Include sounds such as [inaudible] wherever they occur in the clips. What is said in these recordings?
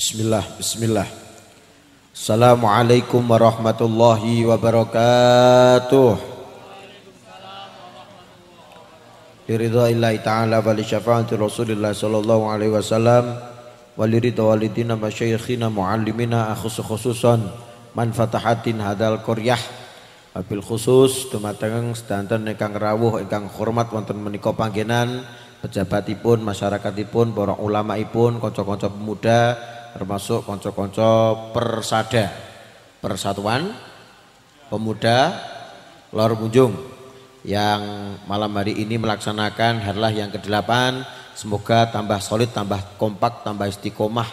Bismillah, bismillah. Assalamualaikum warahmatullahi wabarakatuh. Biridhaillahi ta'ala wa li syafaati Rasulillah sallallahu alaihi wasallam wa li ridha walidina masyayikhina muallimina akhus khususan man fatahatin hadal qaryah Abil khusus dumateng sedanten ingkang rawuh ingkang hormat wonten menika panggenan pejabatipun masyarakatipun para ulamaipun kanca-kanca pemuda termasuk konco-konco persada persatuan pemuda lor munjung yang malam hari ini melaksanakan harlah yang ke-8 semoga tambah solid tambah kompak tambah istiqomah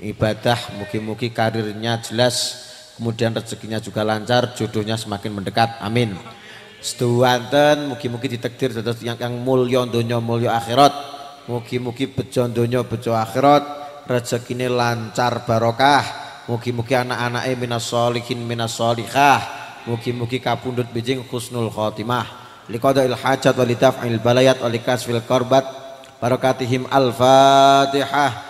ibadah mugi-mugi karirnya jelas kemudian rezekinya juga lancar jodohnya semakin mendekat amin setuanten mugi-mugi ditekdir yang, yang mulya donya mulyo akhirat mugi-mugi bejo donya bejo akhirat rezekine lancar barokah Mugi-mugi anak-anaknya minas solihin minas solihah Mugi-mugi kapundut bijing khusnul khotimah Liqadail hajat walidaf'il balayat walikasfil korbat Barokatihim al-fatihah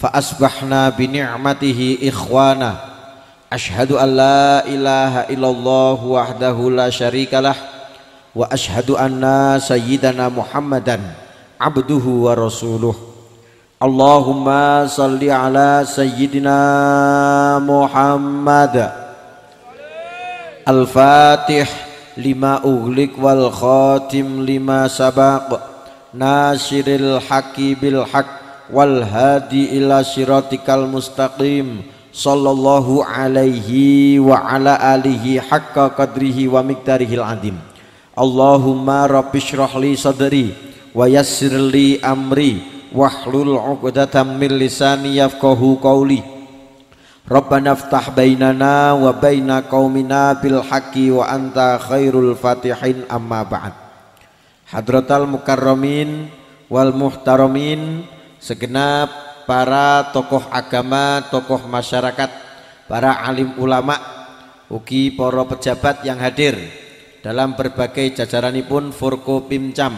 fa asbahna ikhwana ashhadu an ilaha illallah wahdahu la syarikalah wa ashhadu anna sayyidana muhammadan abduhu wa rasuluh Allahumma salli ala sayyidina muhammad al-fatih lima ughliq wal khatim lima sabaq nasiril hakibil hak wal hadi ila siratikal mustaqim sallallahu alaihi wa ala alihi haqqa qadrihi wa miqdarihil adim Allahumma rabbishrah li sadri wa yassir li amri wahlul 'uqdatam min lisani yafqahu qawli Rabbana ftah bainana wa baina qaumina bil haqqi wa anta khairul fatihin amma ba'd Hadratal mukarramin wal muhtaramin segenap para tokoh agama, tokoh masyarakat, para alim ulama, ugi para pejabat yang hadir dalam berbagai jajaran pun jajaranipun Pimcam,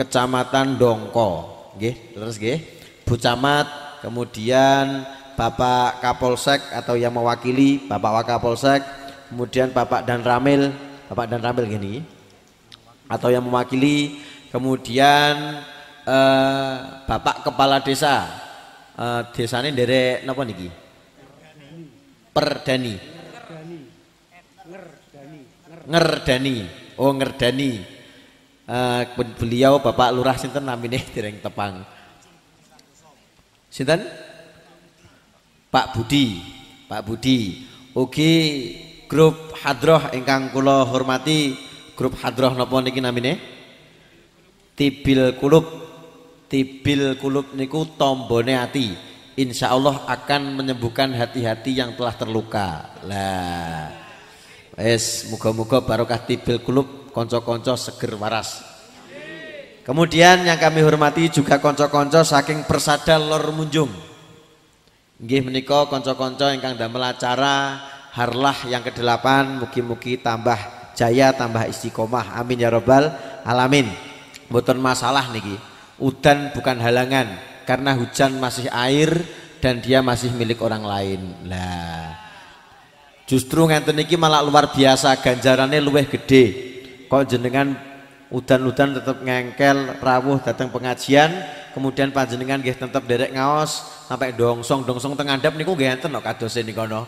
Kecamatan Dongko, nggih, terus nggih, Bu Camat, kemudian Bapak Kapolsek atau yang mewakili Bapak Wakapolsek, kemudian Bapak dan Ramil, Bapak dan Ramil gini, atau yang mewakili, kemudian eh, Bapak Kepala Desa eh, ini dari apa niki? Perdani. Ngerdani. Oh, Ngerdani. Eh, beliau Bapak Lurah sinten namine [laughs] dereng tepang. Sinten? Pak Budi. Pak Budi. Ugi grup hadroh engkang kulo hormati grup hadroh nopo niki namine? Tibil Kulub tibil kulub niku tombone hati insya Allah akan menyembuhkan hati-hati yang telah terluka lah es muga-muga barokah tibil kulub konco-konco seger waras kemudian yang kami hormati juga konco-konco saking persada lor munjung Nggih meniko konco-konco yang damel acara Harlah yang kedelapan mugi-mugi tambah jaya tambah istiqomah amin ya robbal alamin buton masalah niki Udan bukan halangan karena hujan masih air dan dia masih milik orang lain. Lah. Justru ngenten iki malah luar biasa ganjarannya luweh gede. Kok jenengan udan-udan tetap ngengkel rawuh datang pengajian kemudian panjenengan nggih tetap derek ngaos sampai dongsong dongsong teng andhap niku nggih enten kok kadose kono.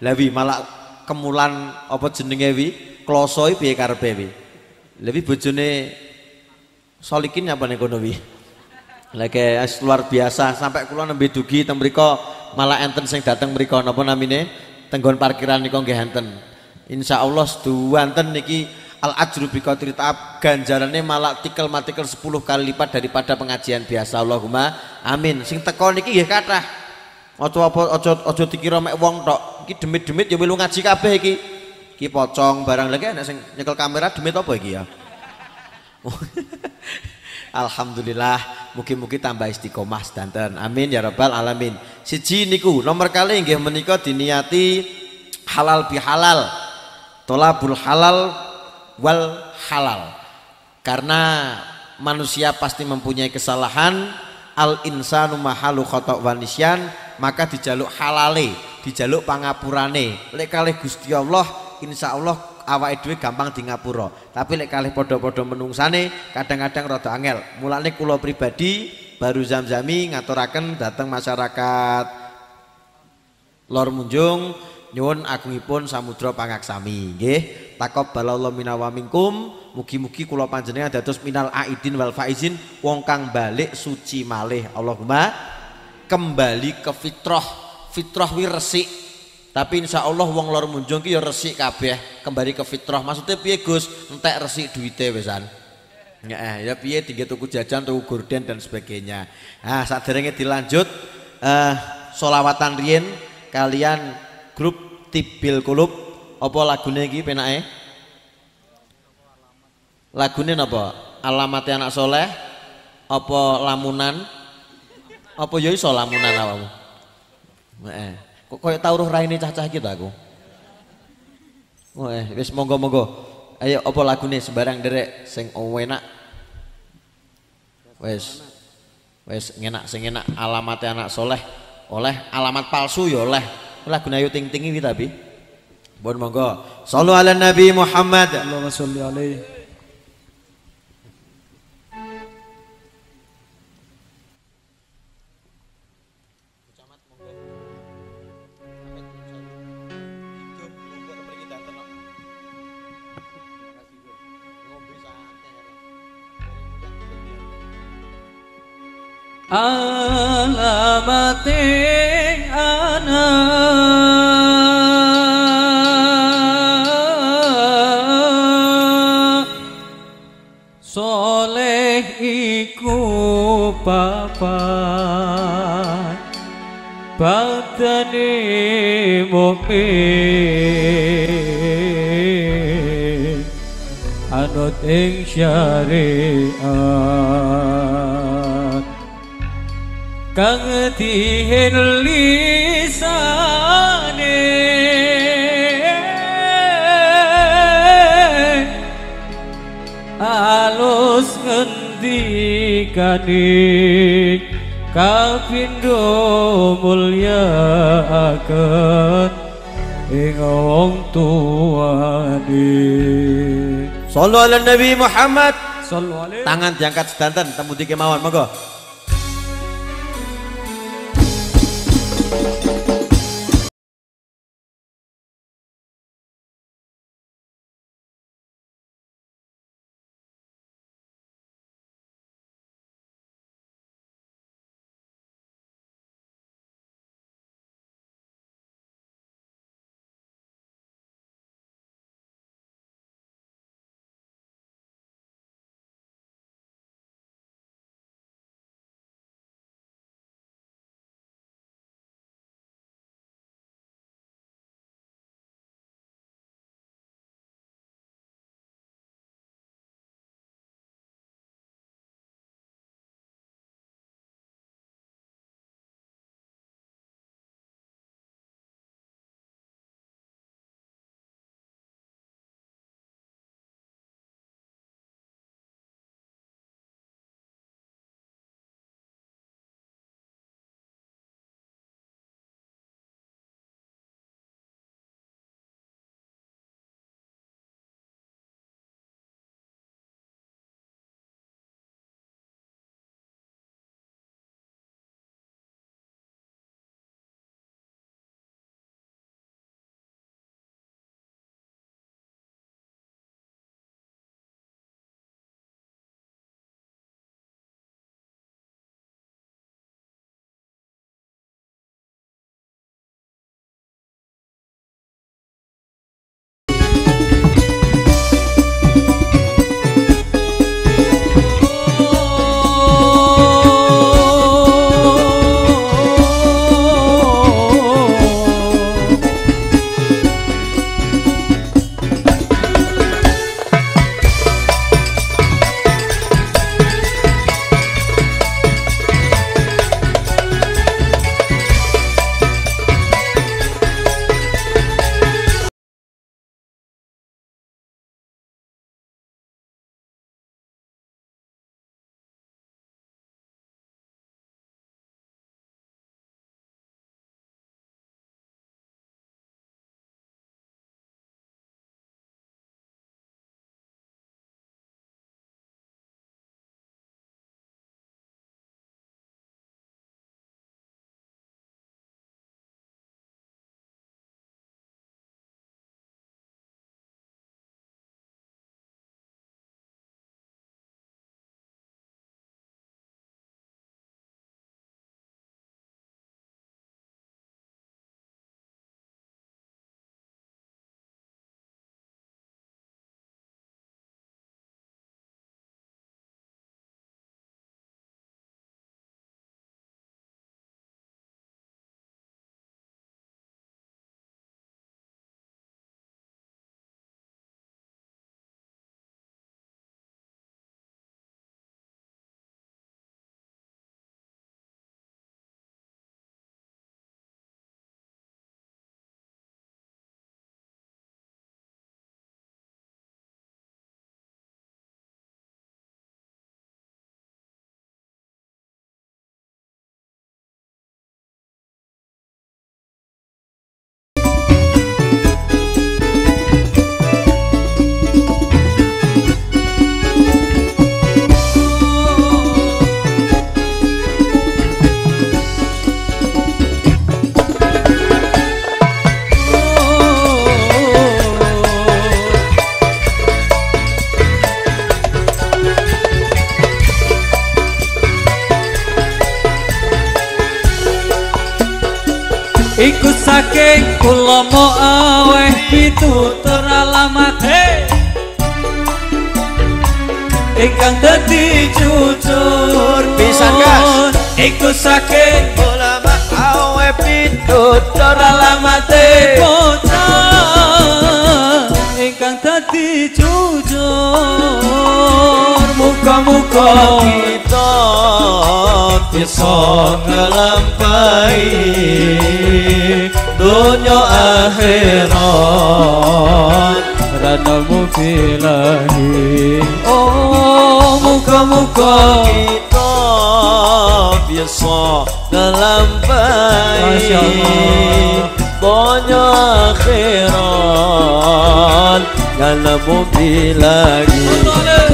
Lebih malah kemulan apa jenenge wi klosoi e piye karepe wi. bojone Solikin apa nih konowi? Lagi luar biasa sampai kulo nembe dugi teng mriko malah enten sing dateng mriko napa namine tenggon parkiran niku nggih enten. Insyaallah enten niki al ajru bi qadri ta'ab ganjarane malah tikel matikel sepuluh kali lipat daripada pengajian biasa Allahumma amin sing teko niki nggih kathah aja apa aja aja dikira mek wong tok iki demit-demit ya melu ngaji kabeh iki iki pocong barang lagi enak sing nyekel kamera demit apa iki ya [laughs] Alhamdulillah mungkin-mungkin tambah istiqomah sedanten. Amin ya rabbal alamin. Siji niku nomor kali nggih menika diniati halal bihalal. Tolabul halal wal halal. Karena manusia pasti mempunyai kesalahan al insanu mahalu khotok wanisyan maka dijaluk halale dijaluk pangapurane lek kalih Gusti Allah insya Allah awak dhewe gampang di ngapura. Tapi lek kalih padha-padha menungsane kadang-kadang rada angel. Mulane kula pribadi baru zam-zami ngaturaken datang masyarakat Lor Munjung nyuwun agungipun samudra pangaksami nggih. Takabbalallahu minna wa minkum. Mugi-mugi kula panjenengan dados minal aidin wal faizin wong kang balik suci malih. Allahumma kembali ke fitrah. Fitrah wirsi. Tapi insya Allah wong lor munjung ki ya resik kabeh, kembali ke fitrah. Maksudnya piye Gus, entek resik duite wesan. Ya, eh, ya piye tiga tuku jajan, tuku gorden dan sebagainya. Nah, saat dilanjut eh solawatan rien kalian grup tipil kulub apa lagune iki penake? Lagune napa? Alamate anak soleh apa lamunan? Apa ya iso lamunan awakmu? Heeh. Eh. Kok koyo tauruh roh raine cacah kita gitu aku. Oh, wis monggo-monggo. Ayo apa lagune sembarang derek sing enak. Wis. Wis ngenak sing enak alamat anak soleh oleh alamat palsu ya oleh. Lagune ayo ting-tingi kita bi. Bon monggo. Sallu ala Nabi Muhammad. Allahumma sholli alaihi alamate anak soleh iku papa batane mope anut ing syariat kang dihenlisane alus ngendikane kapindo mulya akan ing wong tuane sallallahu Nabi Muhammad sallallahu alaihi tangan diangkat sedanten temu dikemawon monggo kula mau aweh pitutur alamat he ingkang dadi jujur Bisa gak? iku saking kula mau aweh pitutur alamat he eh. ingkang dadi jujur muka-muka kita bisa ngelampai dunya akhirat Rana mufilahi Oh muka-muka Kita biasa dalam baik Dunya akhirat Rana mufilahi Dunya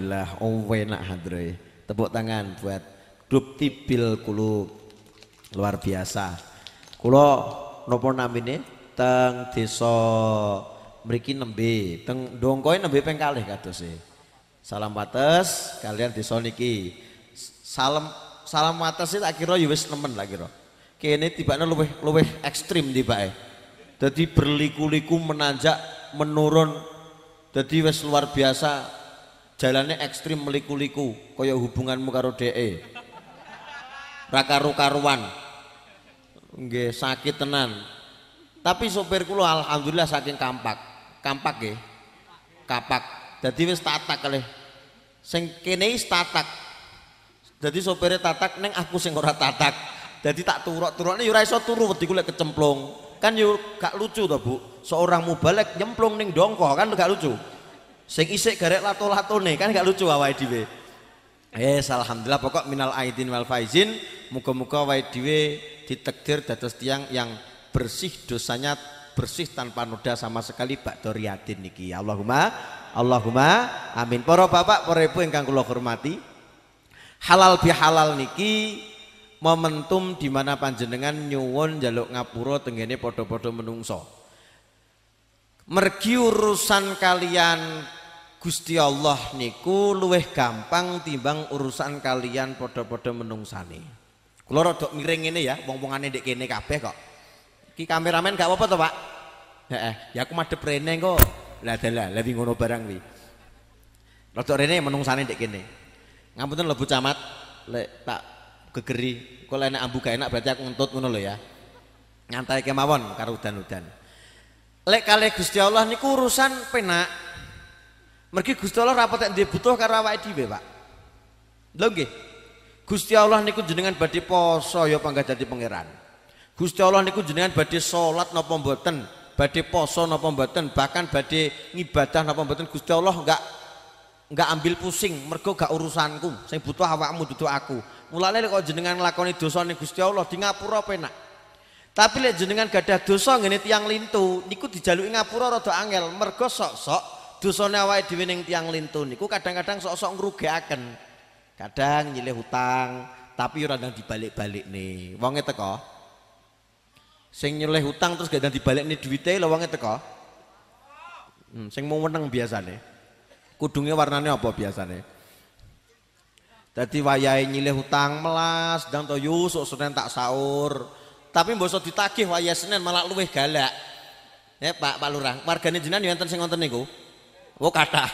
Alhamdulillah oh nak hadre tepuk tangan buat klub tibil kulu luar biasa kulo nopo namine teng desa Meriki nembe teng dongkoi nembe ping kalih sih e. salam wates kalian desa niki salam salam wates e tak kira yuwis ya nemen lah kira tiba nya luwih luwih ekstrim tiba eh jadi berliku-liku menanjak menurun jadi wes luar biasa jalannya ekstrim meliku-liku kaya hubunganmu karo DE rakaru karuan nggih sakit tenan tapi sopir kulo alhamdulillah saking kampak kampak nggih kapak jadi wis tatak kalih sing kene tatak jadi sopirnya tatak neng aku sing ora tatak jadi tak turut-turutnya ini iso turu wedi kulek kecemplung kan yuk gak lucu tuh bu seorang mubalek nyemplung neng dongko kan gak lucu Sing isik garek lato nih kan gak lucu awal dhewe. Eh alhamdulillah pokok minal aidin wal faizin muka-muka awake di ditakdir dados tiang yang bersih dosanya bersih tanpa noda sama sekali bak doriatin niki. Allahumma Allahumma amin. Para bapak, para ibu yang kula hormati. Halal bihalal niki momentum di mana panjenengan nyuwun jaluk ngapuro tengene podo-podo menungso. Mergi urusan kalian Gusti Allah niku luweh gampang timbang urusan kalian podo-podo menungsani. Kulo rada miring ini ya, wong-wongane ndek kene kabeh kok. Iki kameramen gak apa-apa to, Pak? Heeh, ya aku madhep rene kok. Lah dalah, lebih ngono barang kuwi. Rada rene menungsane ndek kene. Ngapunten lho Bu Camat, lek tak gegeri, kok enak ambu gak enak berarti aku ngentut ngono lho ya. Nyantai kemawon karo udan-udan. Lek Gusti Allah niku urusan penak Mergi Gusti Allah rapat yang butuh karena awake dhewe, Pak. Lho Gusti Allah niku jenengan badhe poso ya panggah jadi pangeran. Gusti Allah niku jenengan badhe solat napa mboten, badhe poso napa mboten, bahkan badhe ngibadah napa mboten Gusti Allah enggak enggak ambil pusing mergo gak urusanku Saya butuh awakmu dudu aku mulane kok jenengan nglakoni dosa nih Gusti Allah di ngapura penak tapi lek jenengan gadah dosa ngene tiang lintu niku dijaluki ngapura rada angel mergo sok-sok dosane awake dhewe ning tiang lintun niku kadang-kadang sok-sok ngrugikaken. Kadang nyilih hutang, tapi ora ndang dibalik-balik nih. Wonge teko. Sing nyilih hutang terus gak ndang dibalik nih duwite lho wonge teko. Hmm, sing mau meneng biasane. Kudunge warnane apa biasane? Dadi wayahe nyilih hutang melas, ndang to yusuk Senin tak sahur. Tapi mbok ditagih wayahe Senin malah luwih galak. Ya Pak Pak Lurah, wargane jenengan yo enten sing ngoten niku. Oh kata.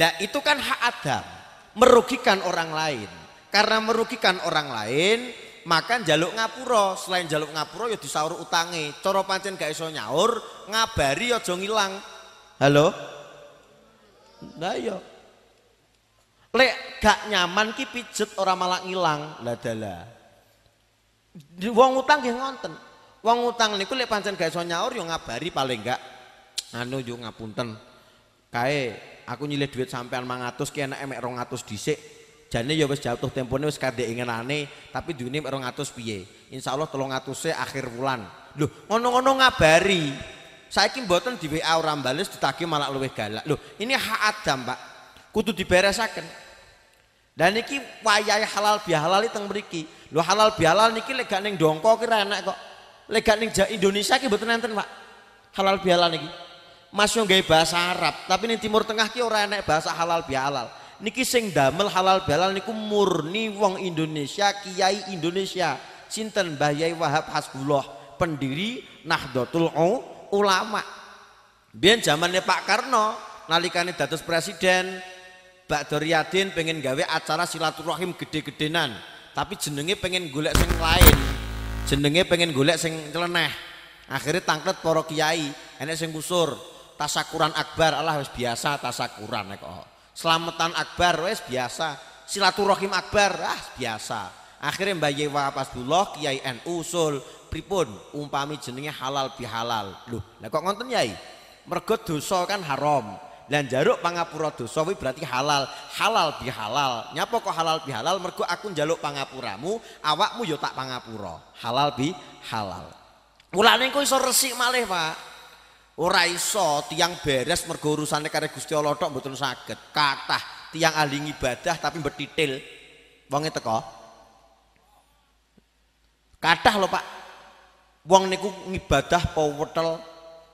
Nah itu kan hak Adam. Merugikan orang lain. Karena merugikan orang lain, maka jaluk ngapuro, Selain jaluk ngapuro ya disaur utange. Coro pancen gak iso nyaur, ngabari jong ngilang. Halo? Nah iya. Lek gak nyaman ki pijet orang malah ngilang. Lah dalah. Wong utang nggih ngonten. Wong utang niku lek pancen gak iso nyaur ya ngabari paling gak anu yo ngapunten kae aku nyilih duit sampean 500 ki enak emek 200 dhisik jane ya wis jatuh tempone wis kadek ingenane tapi duwene 200 piye insyaallah 300 e akhir bulan, lho ngono-ngono ngabari saiki mboten di WA ora bales ditagih malah luwih galak lho ini hak adam Pak kudu diberesaken dan niki wayahe halal bihalal teng mriki lho halal bihalal niki lega neng dongko kira enak kok neng ning Indonesia ki mboten enten Pak halal bihalal niki masih nggak bahasa Arab tapi nih Timur Tengah ki orang enak bahasa halal bihalal niki sing damel halal bihalal niku murni wong Indonesia kiai Indonesia sinten Mbah Yai Wahab Hasbullah pendiri Nahdlatul Ulama Biar zamannya Pak Karno nalikane dados presiden Pak Doriadin pengen gawe acara silaturahim gede-gedenan tapi jenenge pengen golek sing lain jenenge pengen golek sing celeneh akhirnya tangkret porok kiai enek sing kusur Tasakuran akbar Allah wis biasa tasakuran kok. Selamatan akbar wis biasa. Silaturahim akbar ah biasa. Akhirnya Mbak Yewa Pasdullah Kiai NU usul pripun umpami jenenge halal bihalal. Loh, lah kok ngonten Yai? Mergo dosa kan haram. dan jaruk pangapura dosa wi berarti halal. Halal bihalal. Nyapa kok halal bihalal? Mergo aku njaluk pangapuramu, awakmu yo tak pangapura. Halal bihalal. halal. Mulane kok iso resik malih, Pak. Ora iso tiang beres mergo urusane kare Gusti Allah tok mboten saged. Kathah tiang ahli ibadah tapi betitil. Wonge teko. Kathah lho Pak. Wong niku ngibadah po wetel,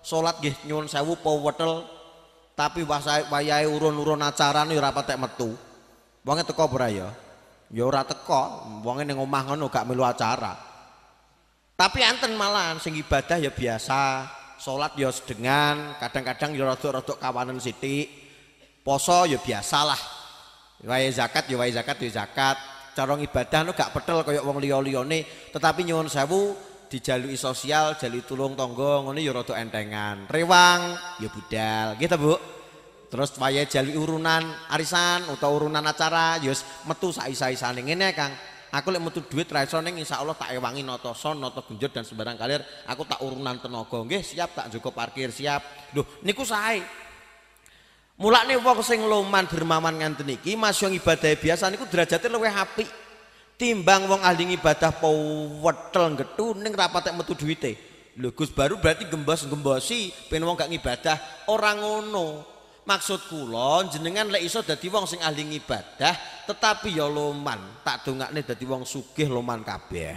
salat nggih nyuwun sewu po wetel, tapi wayahe urun-urun acarane ya ora patek metu. Wonge teko ora ya? Ya ora teko, wonge ning omah ngono gak melu acara. Tapi anten malahan sing ibadah ya biasa, sholat ya sedengan kadang-kadang ya rotok kawanan siti poso ya biasalah ya wae zakat ya wae zakat ya zakat cara ibadah lu gak petel koyok wong lio liyane tetapi nyuwun sewu dijalui sosial jali tulung tonggong, ini ya rodok entengan rewang ya budal gitu Bu terus wae jali urunan arisan atau urunan acara yos ya metu sak isa-isane Kang aku lek metu duit ra iso ning insyaallah tak ewangi noto son, noto genjot dan sembarang kalir, aku tak urunan tenaga. Nggih, siap tak joko parkir, siap. Duh, niku sae. Mulane wong sing loman dermaman nganten iki mas yang ibadah biasa niku derajatnya luwih apik. Timbang wong ahli ibadah power getu ning rapat metu duwite. Lho Gus baru berarti gembos-gembosi ben wong gak ngibadah ngono maksud kula jenengan lek iso dadi wong sing ahli ibadah tetapi ya loman tak dongakne dadi wong sugih loman kabeh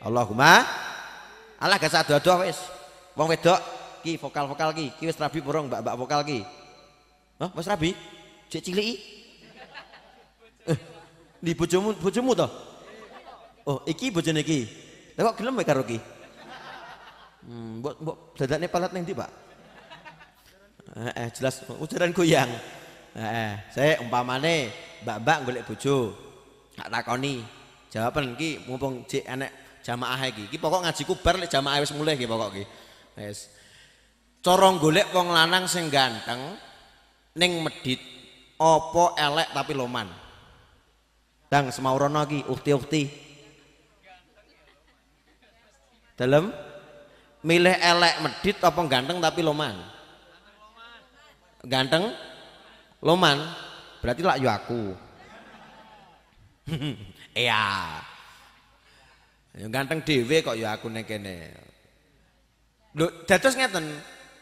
Allahumma Allah gak sadu-adu wis wong wedok ki vokal-vokal ki ki wis rabi burung mbak-mbak vokal ki Hah Mas Rabi cek ciliki eh, di bojomu bojomu to Oh iki bojone iki lha kok gelem karo ki Hmm mbok mbok dadakne palat ning ndi Pak Eh, eh jelas ujaran goyang. Eh, eh saya umpamane mbak-mbak golek bojo. Tak takoni. Jawaban ki mumpung cik enek jamaah iki. ki pokok ngaji kubar lek jamaah wis mulai ki pokok ki Wis. corong golek wong lanang sing ganteng ning medit opo elek tapi loman. Dang semaurono iki ukti-ukti. Dalam milih elek medit apa ganteng tapi loman. Ganteng? Loman. Berarti lak yo aku. [laughs] Iya. yang ganteng dewe kok ya aku ning kene. Lho, dados ngeten,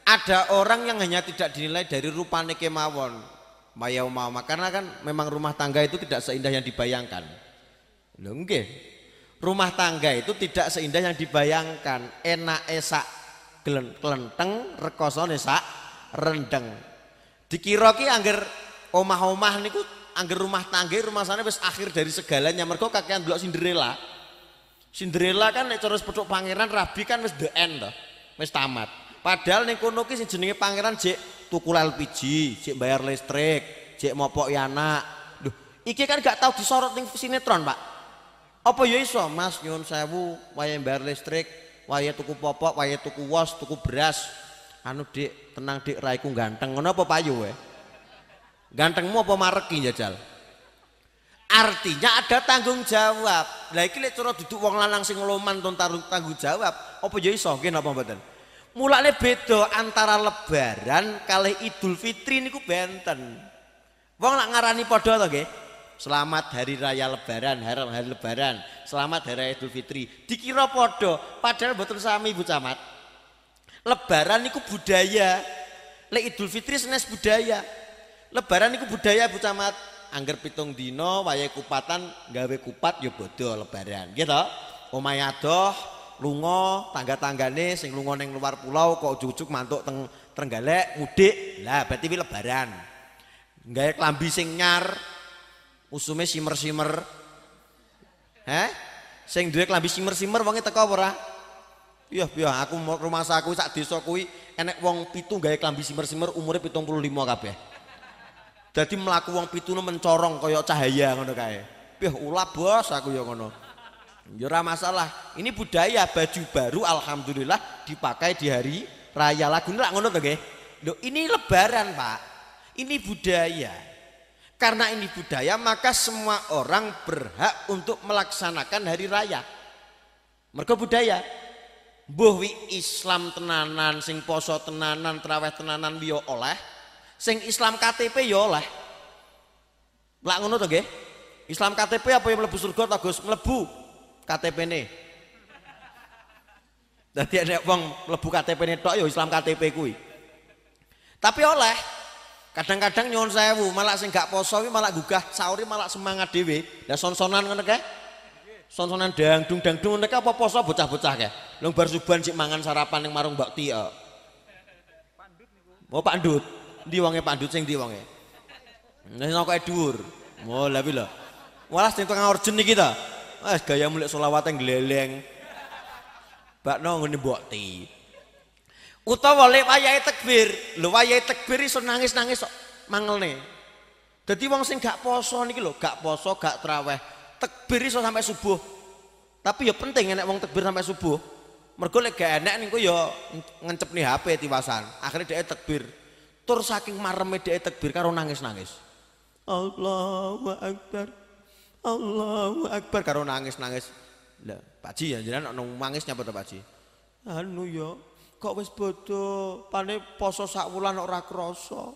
ada orang yang hanya tidak dinilai dari rupane kemawon mayau mama karena kan memang rumah tangga itu tidak seindah yang dibayangkan lho rumah tangga itu tidak seindah yang dibayangkan enak esak kelenteng rekosone sak rendeng Dikira ki angger omah-omah niku angger rumah tangga rumah sana wis akhir dari segalanya mergo kakean dulu Cinderella. Cinderella kan nek terus petuk pangeran rabi kan wis the end to. Wis tamat. Padahal ning kono ki sing jenenge pangeran jek tuku LPG, jek bayar listrik, jek mopok anak. Duh, iki kan gak tau disorot ning sinetron, Pak. Apa ya iso, Mas nyun sewu, wayahe bayar listrik, waya tuku popok, waya tuku was, tuku beras, anu dik tenang dik raiku ganteng ngono apa payu we gantengmu apa mareki jajal artinya ada tanggung jawab lah iki lek cara duduk wong lanang sing loman ton tanggung jawab apa ya iso nggih napa mboten mulane beda antara lebaran kali idul fitri niku benten wong lak ngarani padha to nggih Selamat hari raya lebaran, hari, hari lebaran. Selamat hari raya Idul Fitri. Dikira podo, padahal betul sami Bu Camat. Lebaran itu budaya. Lek Idul Fitri senes budaya. Lebaran itu budaya Bu Camat. Angger pitung dino, waya kupatan, gawe kupat, ya bodoh lebaran. Gitu. Omay adoh, lungo, tangga-tanggane, sing lungo neng luar pulau, kok ujuk-ujuk mantuk teng Trenggalek, mudik, lah berarti ini lebaran. Gaya klambi sing nyar, usume simer-simer. Heh? Sing duwe klambi simer-simer wonge teko ora? Iya, iya, aku rumah saku sak desa kuwi enek wong pitu gawe klambi simer-simer umure 75 kabeh. Jadi melaku wong pitu mencorong koyok cahaya ngono kae. Iya ulah bos aku ya ngono. Ya masalah. Ini budaya baju baru alhamdulillah dipakai di hari raya lagu lak ngono to nggih. Loh, ini lebaran, Pak. Ini budaya. Karena ini budaya, maka semua orang berhak untuk melaksanakan hari raya. Mereka budaya. Mbuh Islam tenanan, sing poso tenanan, traweh tenanan yo oleh. Sing Islam KTP yo oleh. Lak ngono tuh Islam KTP apa yang mlebu surga ta Gus? KTP-ne. Dadi nek wong mlebu KTP-ne tok yo Islam KTP kui. Tapi oleh kadang-kadang nyuwun sewu, malah sing gak poso malah gugah sauri malah semangat dewi. Lah son-sonan ngono sonsonan dangdung dangdung mereka apa poso bocah-bocah kayak long bar suban sik mangan sarapan yang marung bakti Tia mau oh, Pak Andut di wonge Pak Andut sing di wonge nah nang mau lebih lho malah sing tengah orjen iki ta ah, wis gaya mulik selawate gleleng bakno ngene mbok ti utawa lep wayahe takbir lho wayahe takbir iso nangis-nangis sok mangelne dadi wong sing gak poso nih lo gak poso gak teraweh Tekbir iso sampai subuh. Tapi ya penting enek wong tekbir sampai subuh. Mergo lek gak enek niku ya ngencep nih HP tiwasan. Akhirnya dia tekbir. Tur saking mareme dia tekbir karo nangis-nangis. Allahu Akbar. Allahu Akbar karo nangis-nangis. Lah, Pak Ji ya jenengan ono nangis nyapa to Pak Ji? Anu ya, kok wis bodho, pane poso sak wulan ora krasa.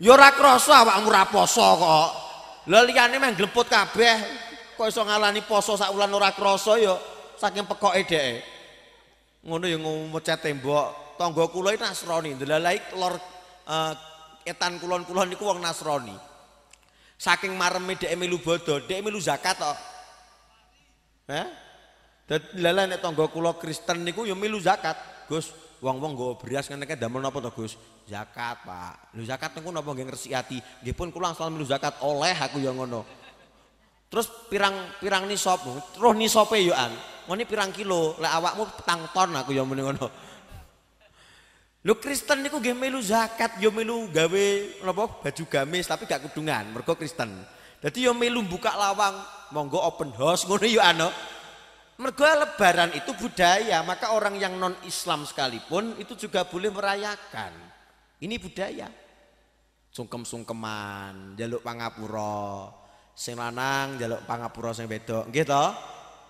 Ya ora krasa awakmu ora poso kok. lho liyane meh kabeh kok iso ngalani poso sak wulan ora krasa ya saking pekoke dheke ngono ya ngumecet tembok tangga kula iki nasrani ndelalai lor uh, etan kulon-kulon niku wong nasrani saking mareme dheke melu bodo dheke melu zakat to ha eh? Dan lelah nek tonggo kulo Kristen niku yo milu zakat, Gus. Wong-wong go beras ngene kae damel nopo to, Zakat, Pak. lu zakat niku nopo nggih ngresiki ati? Nggih pun kula asal melu zakat oleh aku ya ngono. Terus pirang-pirang terus roh nisope yo ya, an. Ngene pirang kilo, le awakmu petang ton aku ya muni ngono. Kristen niku nggih melu zakat, yo ya melu gawe nopo baju gamis tapi gak kudungan, mergo Kristen. Jadi yo ya melu buka lawang, monggo open house ngono yo ana. Mergo lebaran itu budaya, maka orang yang non-Islam sekalipun itu juga boleh merayakan. Ini budaya. Sungkem-sungkeman, jaluk pangapura. Sing lanang jaluk pangapura sing wedok, nggih to?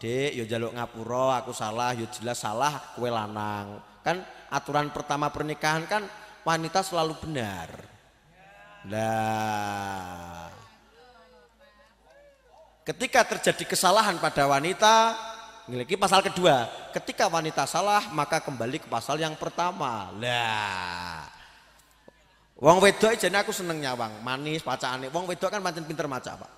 Dek, yo jaluk ngapura, aku salah, yo jelas salah, kue lanang. Kan aturan pertama pernikahan kan wanita selalu benar. Nah, ketika terjadi kesalahan pada wanita, ini pasal kedua, ketika wanita salah maka kembali ke pasal yang pertama. Lah. Wong wedok jadi aku seneng nyawang, manis pacane. Wong wedok kan pancen pinter maca, Pak.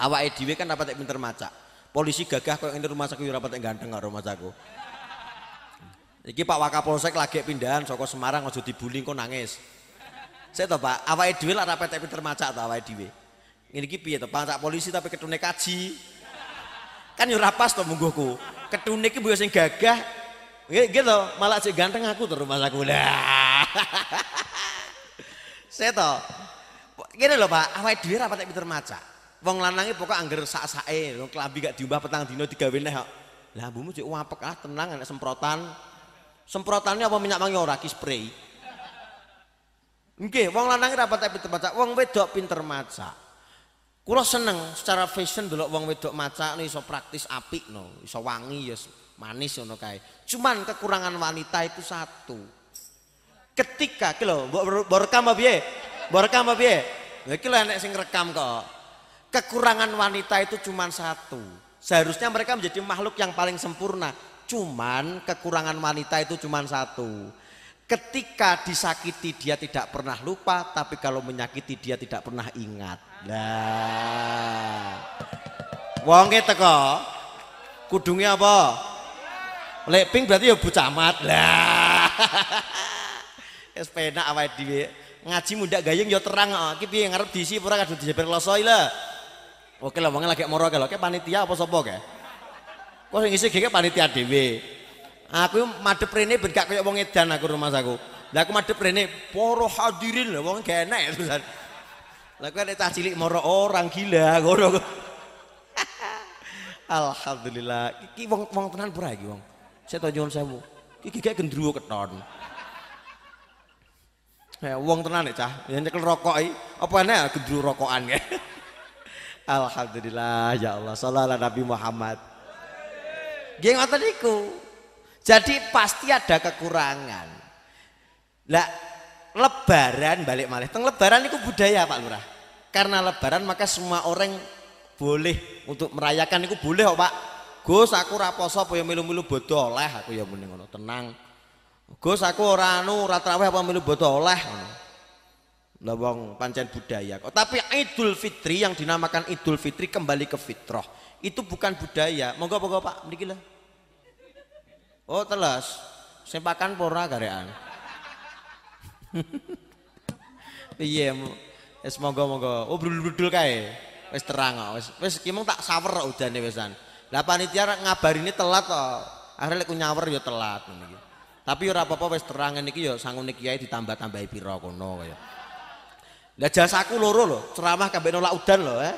Awake dhewe kan dapat pinter maca. Polisi gagah koyo ngene rumah saku yo rapat ganteng karo rumah saku. Iki Pak Wakapolsek lagi pindahan saka Semarang aja dibuling kok nangis. Saya to Pak, awake dhewe lak rapat pinter maca atau awake dhewe. Ngene iki piye to? Pak polisi tapi ketune kaji. Kan yo rapas to mungguhku. ketunik iki sing gagah. Gitu, malah si ganteng aku tuh rumah aku. dah Saya tau gini loh Pak, awal dia ra patek pinter maca. Wong lanangnya pokok angger sak sae, wong kelambi gak diubah petang dino tiga neh kok. Lah bumi cek wapek ah tenang anak semprotan. Semprotannya apa minyak wangi ora ki spray. Nggih, wong lanang rapat tapi terbaca, wong wedok pinter maca. Kulo seneng secara fashion dulu wong wedok macak iso praktis apik no, iso wangi ya yes, manis no kae. Cuman kekurangan wanita itu satu. Ketika kilo, lho, rekam apa biye, Mbok rekam apa biye, Kilo sing rekam kok. Kekurangan wanita itu cuman satu. Seharusnya mereka menjadi makhluk yang paling sempurna. Cuman kekurangan wanita itu cuman satu. Ketika disakiti dia tidak pernah lupa, tapi kalau menyakiti dia tidak pernah ingat wong Wonge teko. kudungnya apa? Lek ping berarti ya Bu Camat. Lah. Wis [laughs] ya penak awake dhewe. Ngaji mundak gayeng ya terang kok. Ah. Iki piye ngarep diisi ora kadung dijeber loso soila. Oke lah wonge lagi moro kalau Kayak panitia apa sapa ke? Kok sing ngisi gege panitia dhewe. Aku madep rene ben gak koyo wong edan aku rumah aku. Lah aku madep rene para hadirin lah wong gak enak ya lah kowe nek cah cilik moro orang gila ngono. [laughs] Alhamdulillah. Iki wong wong tenan pura iki wong. Saya nyuwun sewu. Iki gak gendruwo keton. Ya, wong tenan nek cah, yen ya, nyekel rokok iki, apa enak ah, gendru rokokan ya. [laughs] Alhamdulillah ya Allah, sallallahu Nabi Muhammad. Nggih ngoten niku. Jadi pasti ada kekurangan. Lah lebaran balik malih teng lebaran itu budaya Pak Lurah karena lebaran maka semua orang boleh untuk merayakan itu boleh Pak Gus aku raposo apa ya milu-milu bodoh oleh aku ya mending ngono tenang Gus aku ora anu ratrawe apa milu bodoh oleh lah pancen budaya kok tapi Idul Fitri yang dinamakan Idul Fitri kembali ke fitrah itu bukan budaya monggo monggo Pak mriki lah Oh telas sempakan pora garean [laughs] Iya, wis monggo-monggo. Oh, brudul-brudul kae. Wis terang kok, oh. wis wis ki mung tak sawer kok udane wisan. Lah panitia ngabarine telat kok. Akhire lek nyawer ya telat ngene iki. Tapi ora apa-apa wis terang ngene iki ya sangune kiai ditambah-tambahi pira kono kaya. Lah aku loro lho, ceramah kambe nolak udan lho, eh.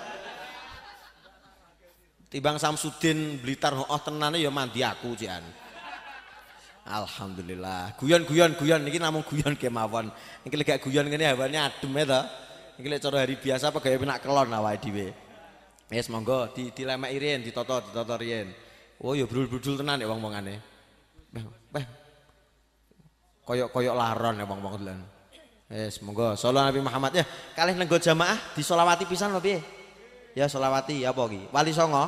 Tibang Samsudin Blitar hooh oh, tenane ya mandi aku, Cian. Alhamdulillah. Guyon guyon guyon niki namung guyon kemawon. Niki lek guyon ngene hawane adem ya e Niki lek cara hari biasa pegawe nak kelon awake dhewe. Wis yes, monggo di di totor, di totor riyen. Oh ya brul-brudul tenan ya wong-wongane. Wah. Koyok-koyok laron ya wong-wong tenan. Wis yes, monggo sholat Nabi Muhammad ya. Kalih nenggo jamaah disolawati pisan apa piye? Ya solawati ya apa iki? Wali songo?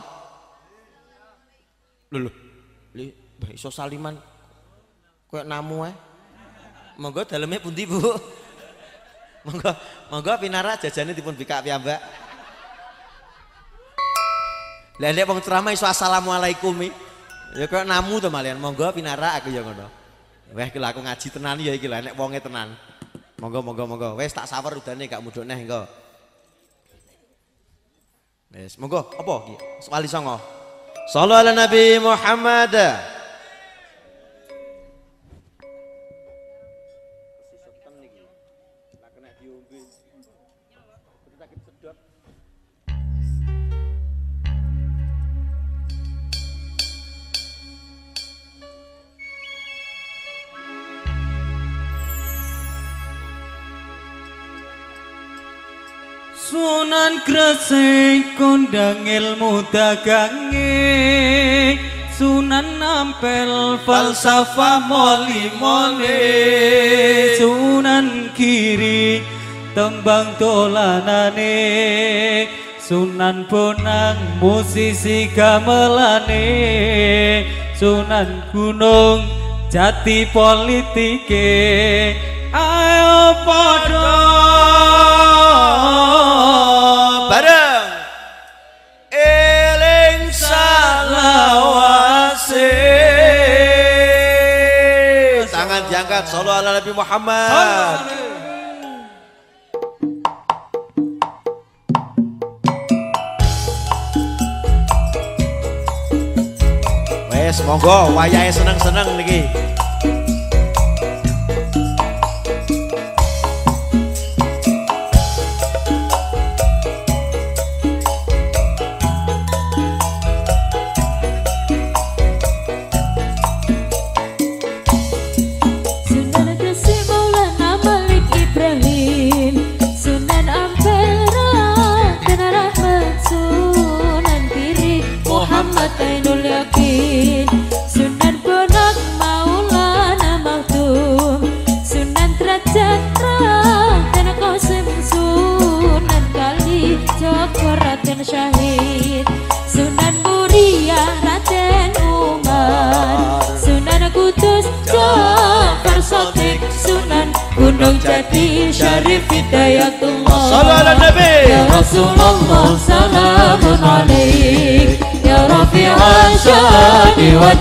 Lho lho. Iso saliman Kayak namu eh, Monggo dalamnya pun tibu, [laughs] Monggo monggo pinara jajannya dipun bikak piyambak. piamba, lele bang ceramah iso assalamualaikum Ya kok namu to malian. Monggo pinara aku yang ngono. Weh gila aku ngaji tenan ya gila nek wonge tenan. Monggo monggo monggo. Wes tak sabar udah nih gak mudok nih enggak Wes monggo apa iki? Wali songo. Sallallahu ala Nabi Muhammad. Sunan Gresik kondang ilmu dagange Sunan Ampel falsafah moli-moli Sunan Kiri tembang dolanane Sunan Bonang musisi gamelane Sunan Gunung jati politike Ayo podong Muhammad. Sallu ala Nabi Muhammad. Wes monggo wayahe seneng-seneng niki.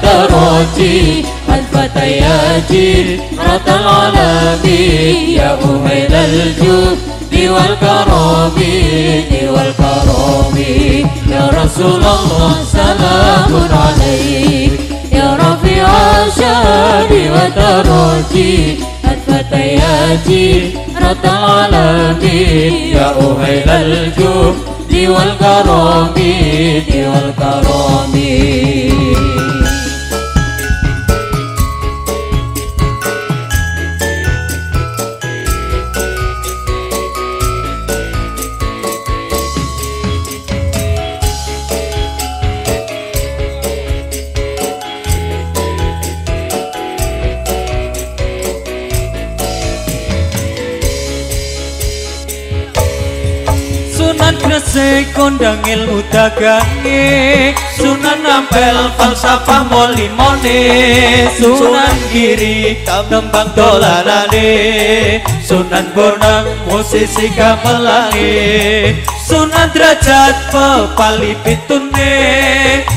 قدراتي الفتيات رة العلام يا أهل الجود والكرم والكرم يا رسول الله سلام عليك يا رفيع شاني وتراتي الفتيات رد العالم يا أهل الجود والكرم والكرم kondang ilmu dagangi Sunan ampel falsafah moli Sunan kiri tembang dolanane Sunan bonang musisi kamelangi Sunan derajat pepali pitune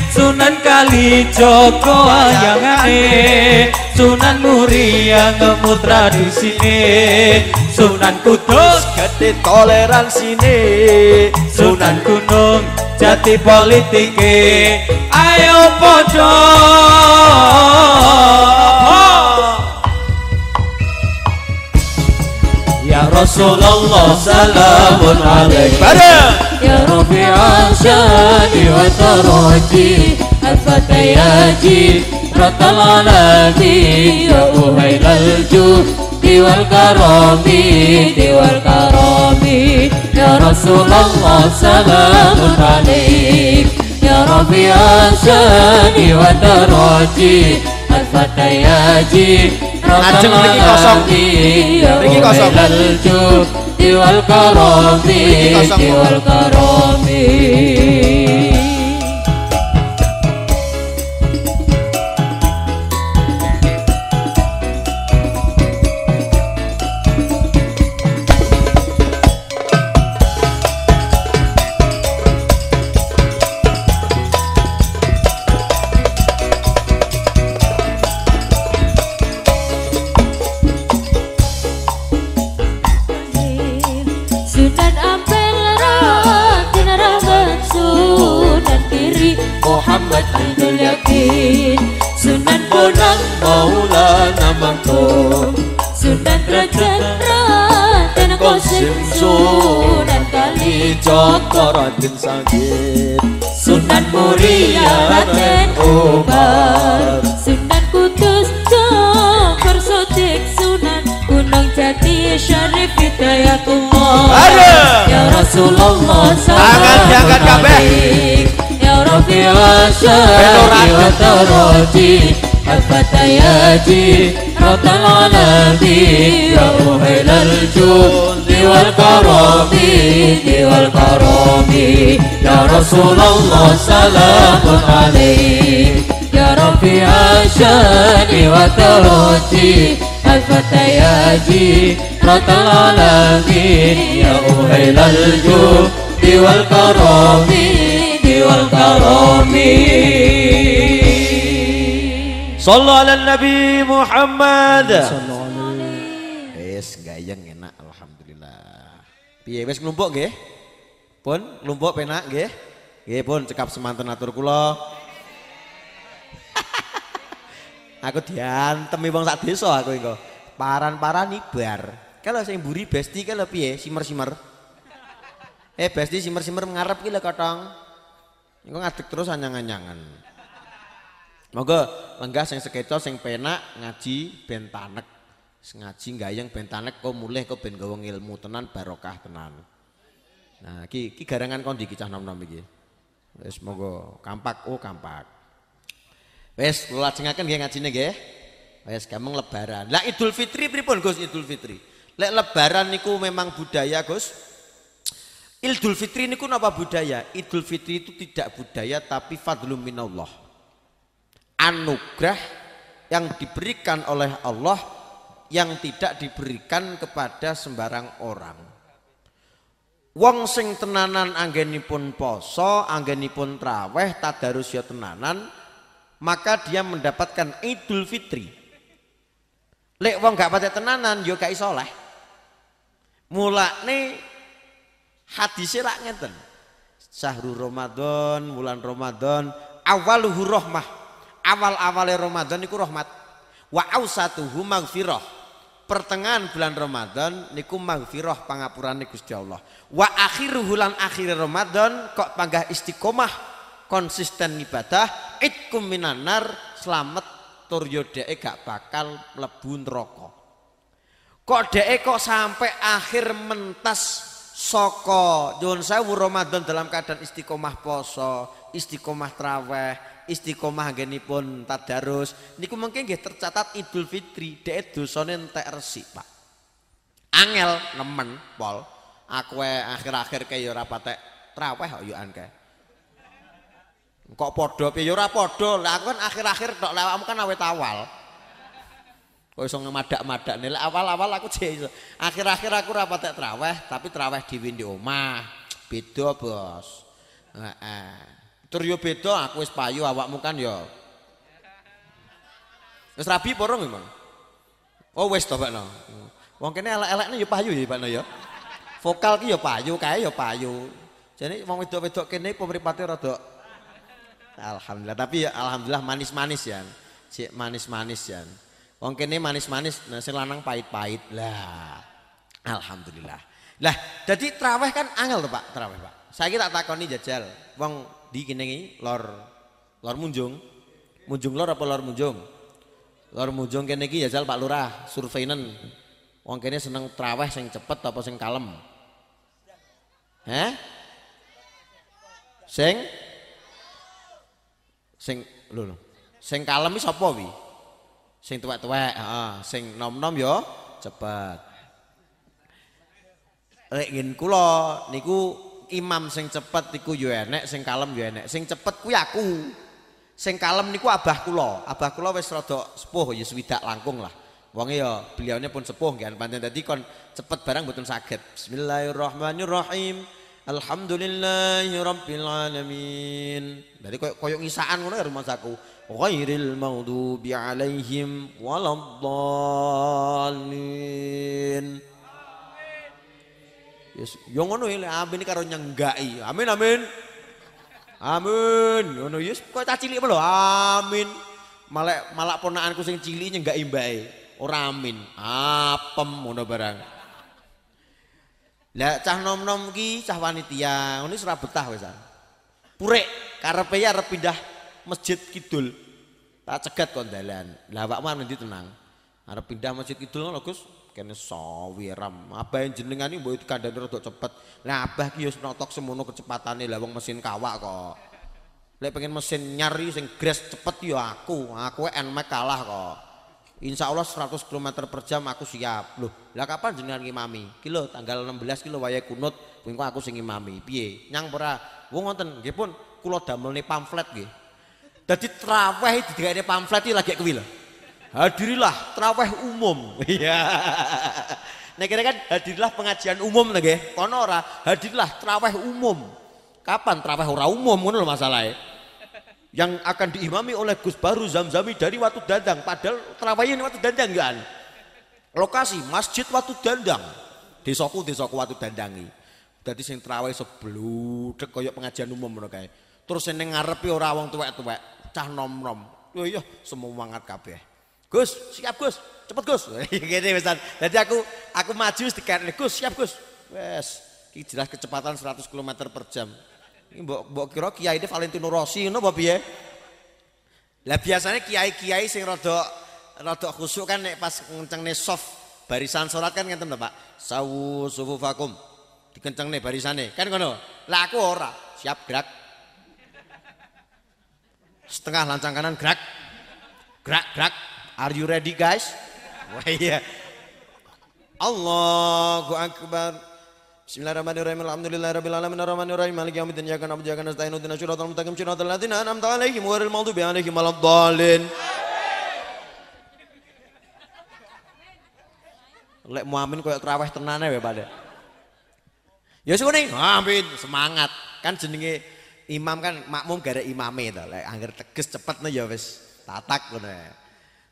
Sunan kali joko ayangane Sunan Muria ngemut tradisi Sunan Kudus gede toleransi Sunan Gunung jati politiknya, ayo pojok Ya Rasulullah salamun alaikum Ya Rabbi Asyadi wa Taraji al fatayaji Rakalalati ya uhailal ju Diwal karami, diwal karami Ya Rasulullah salamun alaik Ya Rabbi asani wa taraji Al-Fatayaji Rakalalati ya uhailal ju Diwal karami, diwal karami Joko Raden Sagit Sunan Muria Raden Umar Sunan Kudus Jokor Sotik Sunan Gunung Jati Syarif Hidayatullah Ya Rasulullah Sallallahu Alaihi Ya Rabbi Asyari Wa Taraji Al-Fatayati Rabbal Alamin Ya Uhilal Jun والكرامين والكرم يا رسول الله سلام عليك يا رفيع شاني وكرامتي الفتى يجي رت العالمين يا أهل الجود والكرم والكرم صلوا على النبي محمد عليه وسلم Piye wis nglumpuk nggih? Pun nglumpuk penak nggih? Nggih pun cekap semanten atur kula. [laughs] aku diantemi wong sak desa aku engko. Paran-paran ibar. Kalau sing mburi besti kalau piye? Simer-simer. Eh besti simer-simer ngarep ki lho kotong. Engko ngadeg terus anyang-anyangan. Moga lenggah sing sekeco sing penak ngaji ben tanek ngaji gayeng yang tanek kok mulai kok ben gawe ilmu tenan barokah tenan. Nah, ki ki garangan kondi di kicah nom-nom iki. Wis monggo kampak oh kampak. Wis kula lajengaken nggih ngajine nggih. Wis kamu lebaran. Lah Idul Fitri pripun Gus Idul Fitri? Lek lebaran niku memang budaya Gus. Idul Fitri niku napa budaya? Idul Fitri itu tidak budaya tapi fadlum minallah. Anugerah yang diberikan oleh Allah yang tidak diberikan kepada sembarang orang. Wong sing tenanan anggenipun poso, anggenipun traweh, tadarus ya tenanan, maka dia mendapatkan Idul Fitri. Lek wong gak patek tenanan yo ya gak iso oleh. Mulane hadisnya lak ngeten. Sahru Ramadan, bulan Ramadan, awaluhu rahmah. Awal-awale Ramadan iku rahmat. Wa ausatuhu maghfirah pertengahan bulan Ramadan niku maghfirah pangapurane Gusti Allah. Wa akhir bulan akhir Ramadan kok panggah istiqomah konsisten ibadah itkum minan nar selamat tur yo gak bakal mlebu neraka. Kok dhek kok sampai akhir mentas soko saya sewu Ramadan dalam keadaan istiqomah poso, istiqomah traweh, istiqomah genipun tadarus niku mungkin gak tercatat Idul Fitri dhek dosane tak resik Pak angel nemen pol aku akhir-akhir ke yo ya ora teraweh, traweh kok yo angke kok podo pi yo podo aku kan akhir-akhir dok kamu kan awet awal kok isong madak-madak nilai awal-awal aku cek akhir-akhir aku ora patek traweh tapi traweh di windy omah bedo bos eh. Turyo beda aku wis payu awakmu kan yo. Wis rabi porong memang. Oh wis to no Wong kene elek-elekne ya payu ya Pakno ya. Vokal ki ya payu, kae yo payu. Jadi wong wedok-wedok kene pemripate rada Alhamdulillah, tapi ya alhamdulillah manis-manis ya. Cek manis-manis ya. Wong kene manis-manis, nah sing lanang pahit-pahit. Lah. Alhamdulillah. Lah, jadi traweh kan angel toba Pak, traweh Pak. Saya tak takoni jajal. Wong di kini lor lor munjung munjung lor apa lor munjung lor munjung kene iki jajal Pak Lurah surveinen wong kene seneng traweh sing cepet apa sing kalem Heh Sing sing lho lho sing kalem iki sapa wi sing tuwek-tuwek heeh sing nom-nom yo cepet Lek yen kula niku imam sing cepet iku yo enek, sing kalem yo enek. Sing cepet kuwi aku. Sing kalem niku abah kula. Abah kula wis rada sepuh ya swidak langkung lah. Wong ya beliaunya pun sepuh kan pancen tadi kon cepet barang mboten saged. Bismillahirrahmanirrahim. Alhamdulillahi rabbil alamin. Dadi koyo koyo ngisaan ngono karo ya masaku. Ghairil maghdubi alaihim waladdallin. Yes, yo ngono ya amin karo nyenggai. Amin amin. Amin. Ngono yes kok cah cilik lo? Amin. Malak malak ponakanku sing cilik nyenggai mbake. orang amin. Apem ngono barang. Lah cah nom-nom ki cah wanitia ini ora betah wis. Ah. Purik karepe ya pindah masjid kidul. Tak cegat kondalan lah pak man nanti tenang. Arep pindah masjid kidul lo Gus kene sawiram. yang jenengan ini buat kandhane rada cepet. Lah abah kios notok semono kecepatannya lah wong mesin kawak kok. Lek pengen mesin nyari sing gres cepet yo ya aku. Aku NMAX kalah kok. Insya Allah 100 km per jam aku siap loh lah kapan jenengan ngimami kilo tanggal 16 kilo waya kunut minggu aku sing ngimami piye nyang pora wong ngonten nggih pun damel nih pamflet nggih dadi traweh digawe pamflet iki lagi kuwi lho hadirilah traweh umum. [laughs] Iya. Nah kira kan hadirilah pengajian umum lagi Kono ora traweh umum. Kapan traweh ora umum ngono lho masalahnya Yang akan diimami oleh Gus Baru Zamzami dari Watu Dandang. Padahal traweh ini Watu Dandang kan. Lokasi Masjid Watu Dandang. Desaku desaku Watu Dandangi. Jadi sing traweh sebludek koyok pengajian umum mereka kayak Terus yang ngarepi orang tua tua cah nom-nom. Yo yo iya, semangat kabeh. Gus, siap Gus, cepet Gus. [laughs] Iya, gini Ustaz. Jadi aku aku maju dikarene Gus, siap Gus. Wes, kita jelas kecepatan 100 km per jam. Ini mbok mbok kira kiai ini Valentino Rossi no apa ya. Lah biasanya kiai-kiai sing rada rada khusuk kan nek pas nih soft barisan sholat kan ngenten to, Pak. Sawu nih barisan nih Kan kono. Lah aku ora. Siap gerak. Setengah lancang kanan gerak. Gerak gerak Are you ready guys? Wah [laughs] oh, iya. Allahu Akbar. Bismillahirrahmanirrahim. Alhamdulillah rabbil Alhamdulillahirabbil arrahmanirrahim. Maliki yaumiddin. Iyyaka na'budu wa iyyaka nasta'in. Ihdinash shiratal mustaqim. Shiratal ladzina an'amta 'alaihim ghairil maghdubi 'alaihim waladdallin. Lek muamin koyo traweh tenane wae Pak. Ya nih ah, amin, semangat. Kan jenenge imam kan makmum gara imame to. Lek angger teges cepet no ya wis tatak ngono.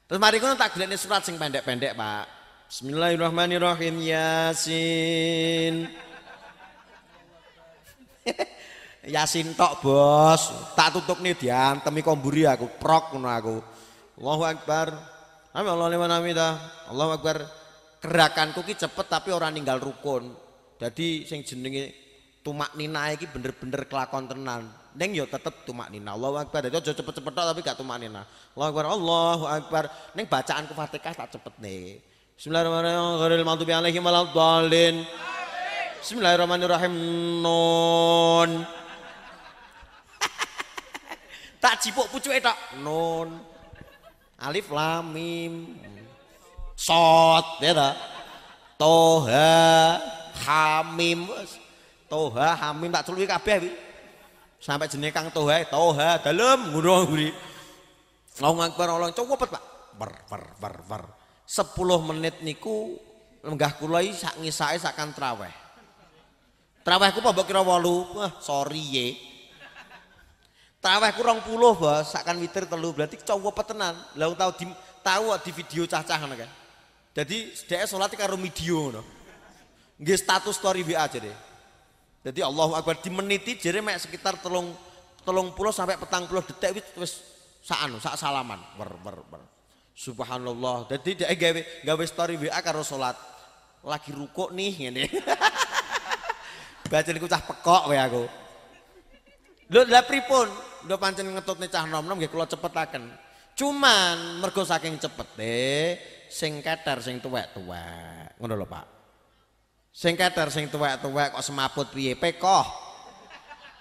Terus mari kita tak surat sing pendek-pendek, Pak. Bismillahirrahmanirrahim. Yasin. [laughs] Yasin tok, Bos. Tak tutup nih diam, Temi komburi aku, prok kuno aku. Allahu Akbar. Amin Allah liman hamidah. Allahu Akbar. Gerakanku ki cepet tapi orang ninggal rukun. Jadi sing jenenge tumak nina iki bener-bener kelakon tenan. Neng yo tetep tumak nina. Allahu akbar. Dadi aja cepet-cepet tapi gak tumak nina. Allahu akbar. Allahu akbar. Neng bacaanku Fatihah tak cepet nih. Bismillahirrahmanirrahim. Ghairil maghdubi alaihim waladdallin. Bismillahirrahmanirrahim. Nun. [laughs] tak cipuk pucuke tok. Nun. Alif lam mim. Sot ya ta. Toha hamim. Toha hamim tak celuki kabeh Sampai jenis Kang Toha, Toha dalem ngono nguri. Allahu Akbar Allah copot Pak. Ber ber ber ber. sepuluh menit niku lenggah kulai sak ngisai sak kan traweh. Trawehku apa kira walu Wah, sorry ye. Trawehku kurang puluh sak kan witir telu Berarti copot tenan. lalu tau di tahu di video cacah ngono kan. Jadi dhek sholatnya karo video ngono. Nggih status story WA aja deh. Jadi Allah Akbar dimeniti jadi mek sekitar telung telung puluh sampai petang puluh detik wis wis sak salaman ber ber ber, Subhanallah. Jadi dia gawe gawe story WA karo salat. Lagi ruko nih ini. [laughs] Baca ku cah pekok wa aku. Lho lha pripun? Lho pancen nih cah nom-nom keluar cepet akan Cuman mergo saking deh sing keter sing tuwek-tuwek. Ngono lho Pak. Sing keter sing tuwek-tuwek kok semaput piye pekoh.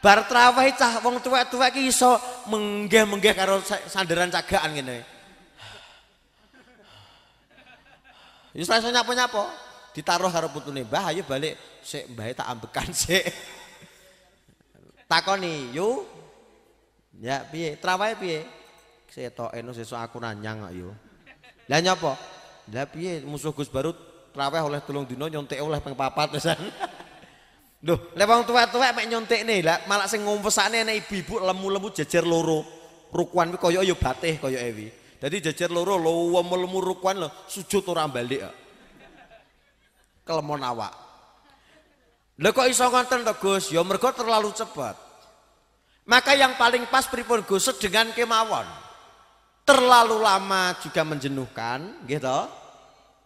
Bar traweh cah wong tuwek-tuwek ki iso menggeh-menggeh karo sandaran cagaan ngene. [sighs] Wis iso nyapo-nyapo, ditaruh karo putune, "Mbah, ayo balik sik Mbah tak ambekan [laughs] sik." Takoni, "Yu, ya piye? Trawahe piye?" Setoke eno sesuk aku nanyang kok yu Lah nyapa? Lah piye musuh Gus Barut raweh oleh telung dino nyontek oleh pengpapat papat [laughs] Duh, lewang tua tua emak nyontek nih lah malah sing ngumpesane ana ibu-ibu lemu-lemu jejer loro. Rukuan kuwi kaya ya batih kaya ewi. Dadi jejer loro lho lemu rukuan lho sujud ora balik. Kelemon awak. Lha kok iso ngoten to, Gus? Ya mergo terlalu cepat. Maka yang paling pas pripun Gus dengan kemawon. Terlalu lama juga menjenuhkan, gitu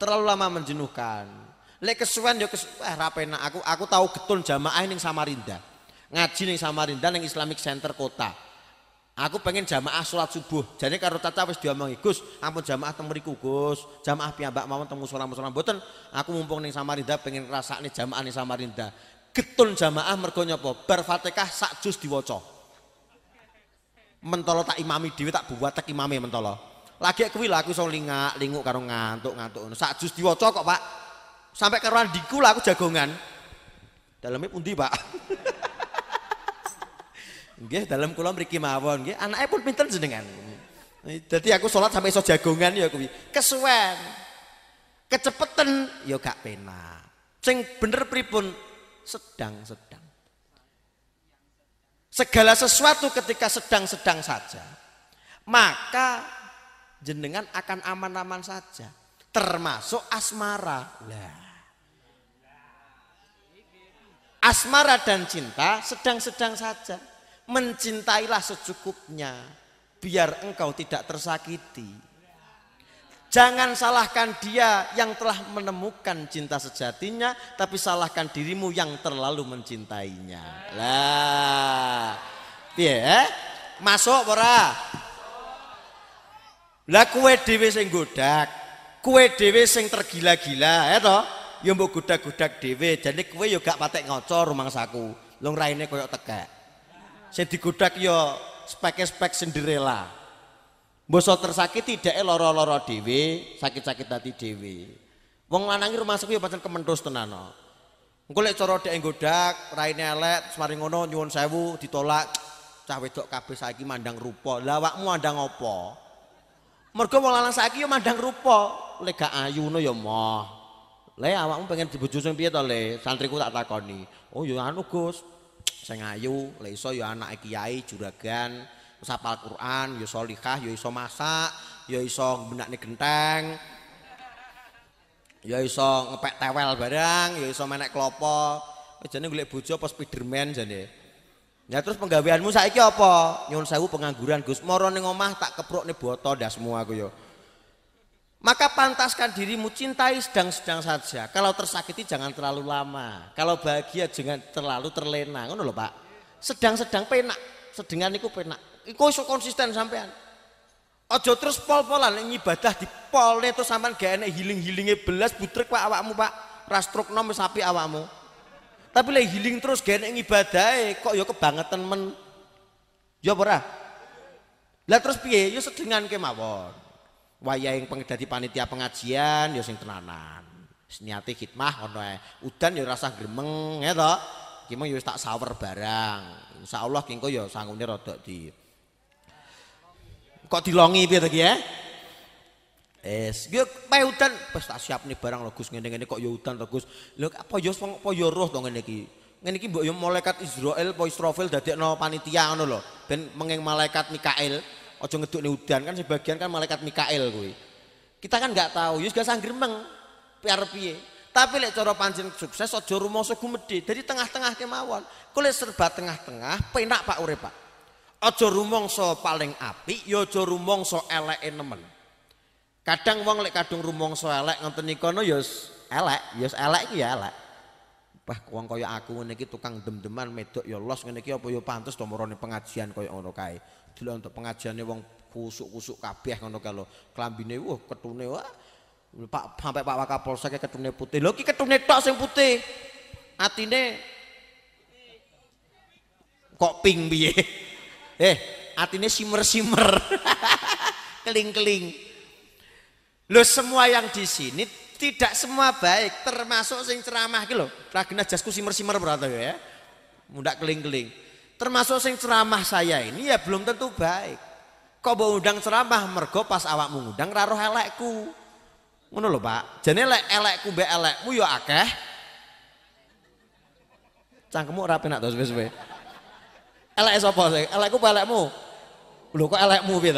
terlalu lama menjenuhkan. Lek kesuwen yo kesuwen eh, rapena aku aku tahu getun jamaah ning Samarinda. Ngaji ning Samarinda ning Islamic Center kota. Aku pengen jamaah sholat subuh. Jadi karo Caca wis diomongi, Gus, ampun jamaah teng mriku, Gus. Jamaah piyambak mawon teng musala-musala mboten. Aku mumpung ning Samarinda pengen ngrasakne jamaah ning Samarinda. Getun jamaah mergo nyapa? Bar Fatihah sak jus diwaca. Mentolo tak imami dhewe tak buwatek imame mentolo. Lagi aku lah aku iso lingak, linguk karo ngantuk-ngantuk ngono. Sak jus diwaca kok, Pak. Sampai karo andiku lah aku jagongan. Dalamnya pundi, Pak? [laughs] Nggih, dalam kula mriki mawon nggih. Anake pun pinter jenengan. Jadi aku sholat sampai iso jagongan ya kuwi. Kesuwen. kecepetan. ya gak penak. Sing bener pripun sedang-sedang. Segala sesuatu ketika sedang-sedang saja, maka jenengan akan aman-aman saja termasuk asmara lah asmara dan cinta sedang-sedang saja mencintailah secukupnya biar engkau tidak tersakiti jangan salahkan dia yang telah menemukan cinta sejatinya tapi salahkan dirimu yang terlalu mencintainya lah Ya, yeah. Eh? masuk ora Lah kue dhewe sing godhak, kue dhewe sing tergila-gila, ya toh? Ya mbok godhak-godhak dhewe, jane kue yo gak patek ngocor rumangsaku. Lung raine koyo tegak. Sing digodhak yo spek-spek Cinderella. Mbok so tersakiti dheke lara-lara dhewe, sakit-sakit hati dhewe. Wong lanang iki rumahku yo pancen kementhus tenano. Engko lek cara dhek godhak, raine elek, sewaring ngono nyuwun sewu ditolak, cah wedok kabeh saiki mandang rupa. Lah awakmu andang opo? Mergo wong lanang saiki yo mandang rupa, le gak ayune yo moh. Le awakmu pengen dibojo sing piye to le? Santriku tak takoni. Oh yo anu Gus, sing ayu, le iso yo anake kiai juragan, wis hafal Quran, yo salihah, yo iso masak, yo iso benakne genteng. Yo iso ngepek tewel barang, yo iso menek klopo. Jane golek bojo apa Spiderman jane? Ya terus penggaweanmu saiki apa? Nyun sewu pengangguran Gus, moro ning omah tak nih boto todas semua aku yo. Maka pantaskan dirimu cintai sedang-sedang saja. Kalau tersakiti jangan terlalu lama. Kalau bahagia jangan terlalu terlena. Ngono lho, Pak. Sedang-sedang penak. Sedengan iku penak. Iku iso konsisten sampean. Ojo terus pol-polan ini ibadah di polnya terus sampean gak enak healing healingnya belas butrek Pak awakmu, Pak. Rastrukno nomis sapi awakmu. Tapi lek healing terus gene ngibadahe kok ya kebangetan men. Ya apa ora? Lah terus piye? Ya sedengan kemawon. Wayah yang panitia pengajian ya sing tenanan. Seniati khidmah ono ae. Udan ya rasah gremeng ya to. Ki mung ya tak sawer barang. Insyaallah kengko ya sangune rada di Kok dilongi piye to ki Eh? Es, Yo pe hutan, pas tak siap nih barang logus Gus ngene-ngene kok yo ya hutan lho Lho apa ya apa yo ya, roh to ngene iki. Ngene iki mbok yo ya malaikat Israel apa Israfil dadekno panitia ngono lho. Ben mengeng malaikat Mikael aja nih hutan kan sebagian kan malaikat Mikael kuwi. Kita kan nggak tahu, yo gak gremeng. Piar piye. Tapi lek cara pancen sukses aja rumoso gumedhe. Dadi tengah-tengah kemawon. Kulit serba tengah-tengah, penak Pak Urip Pak. Aja rumangsa paling apik, ojo aja rumangsa eleke nemen. Kadang wong lek kadung rumangsa elek ngoten nika no ya elek, ya elek iki ya elek. Wah, wong kaya aku ngene iki tukang dem-deman medok ya los ngene iki apa ya pantes to marane pengajian kaya ngono kae. Delok entuk pengajiane wong kusuk-kusuk kabeh ngono kae lho. Klambine wah ketune wah Pak sampai Pak Wakapolsek ketune putih. Lho iki ketune tok sing putih. Atine kok ping piye? [laughs] Eh, atine simer-simer. [laughs] Keling-keling. Lo semua yang di sini tidak semua baik, termasuk sing ceramah ki lho. Ragena jasku simer-simer berarti ya. Mundak keling-keling. Termasuk sing ceramah saya ini ya belum tentu baik. Kok mau undang ceramah mergo pas awakmu ngundang ra elekku. Ngono lho, Pak. Jane lek elekku mbek elekmu ya akeh. Cangkemmu ora penak to suwe-suwe. Elek sapa sih? Elekku apa elekmu? Lho kok elekmu piye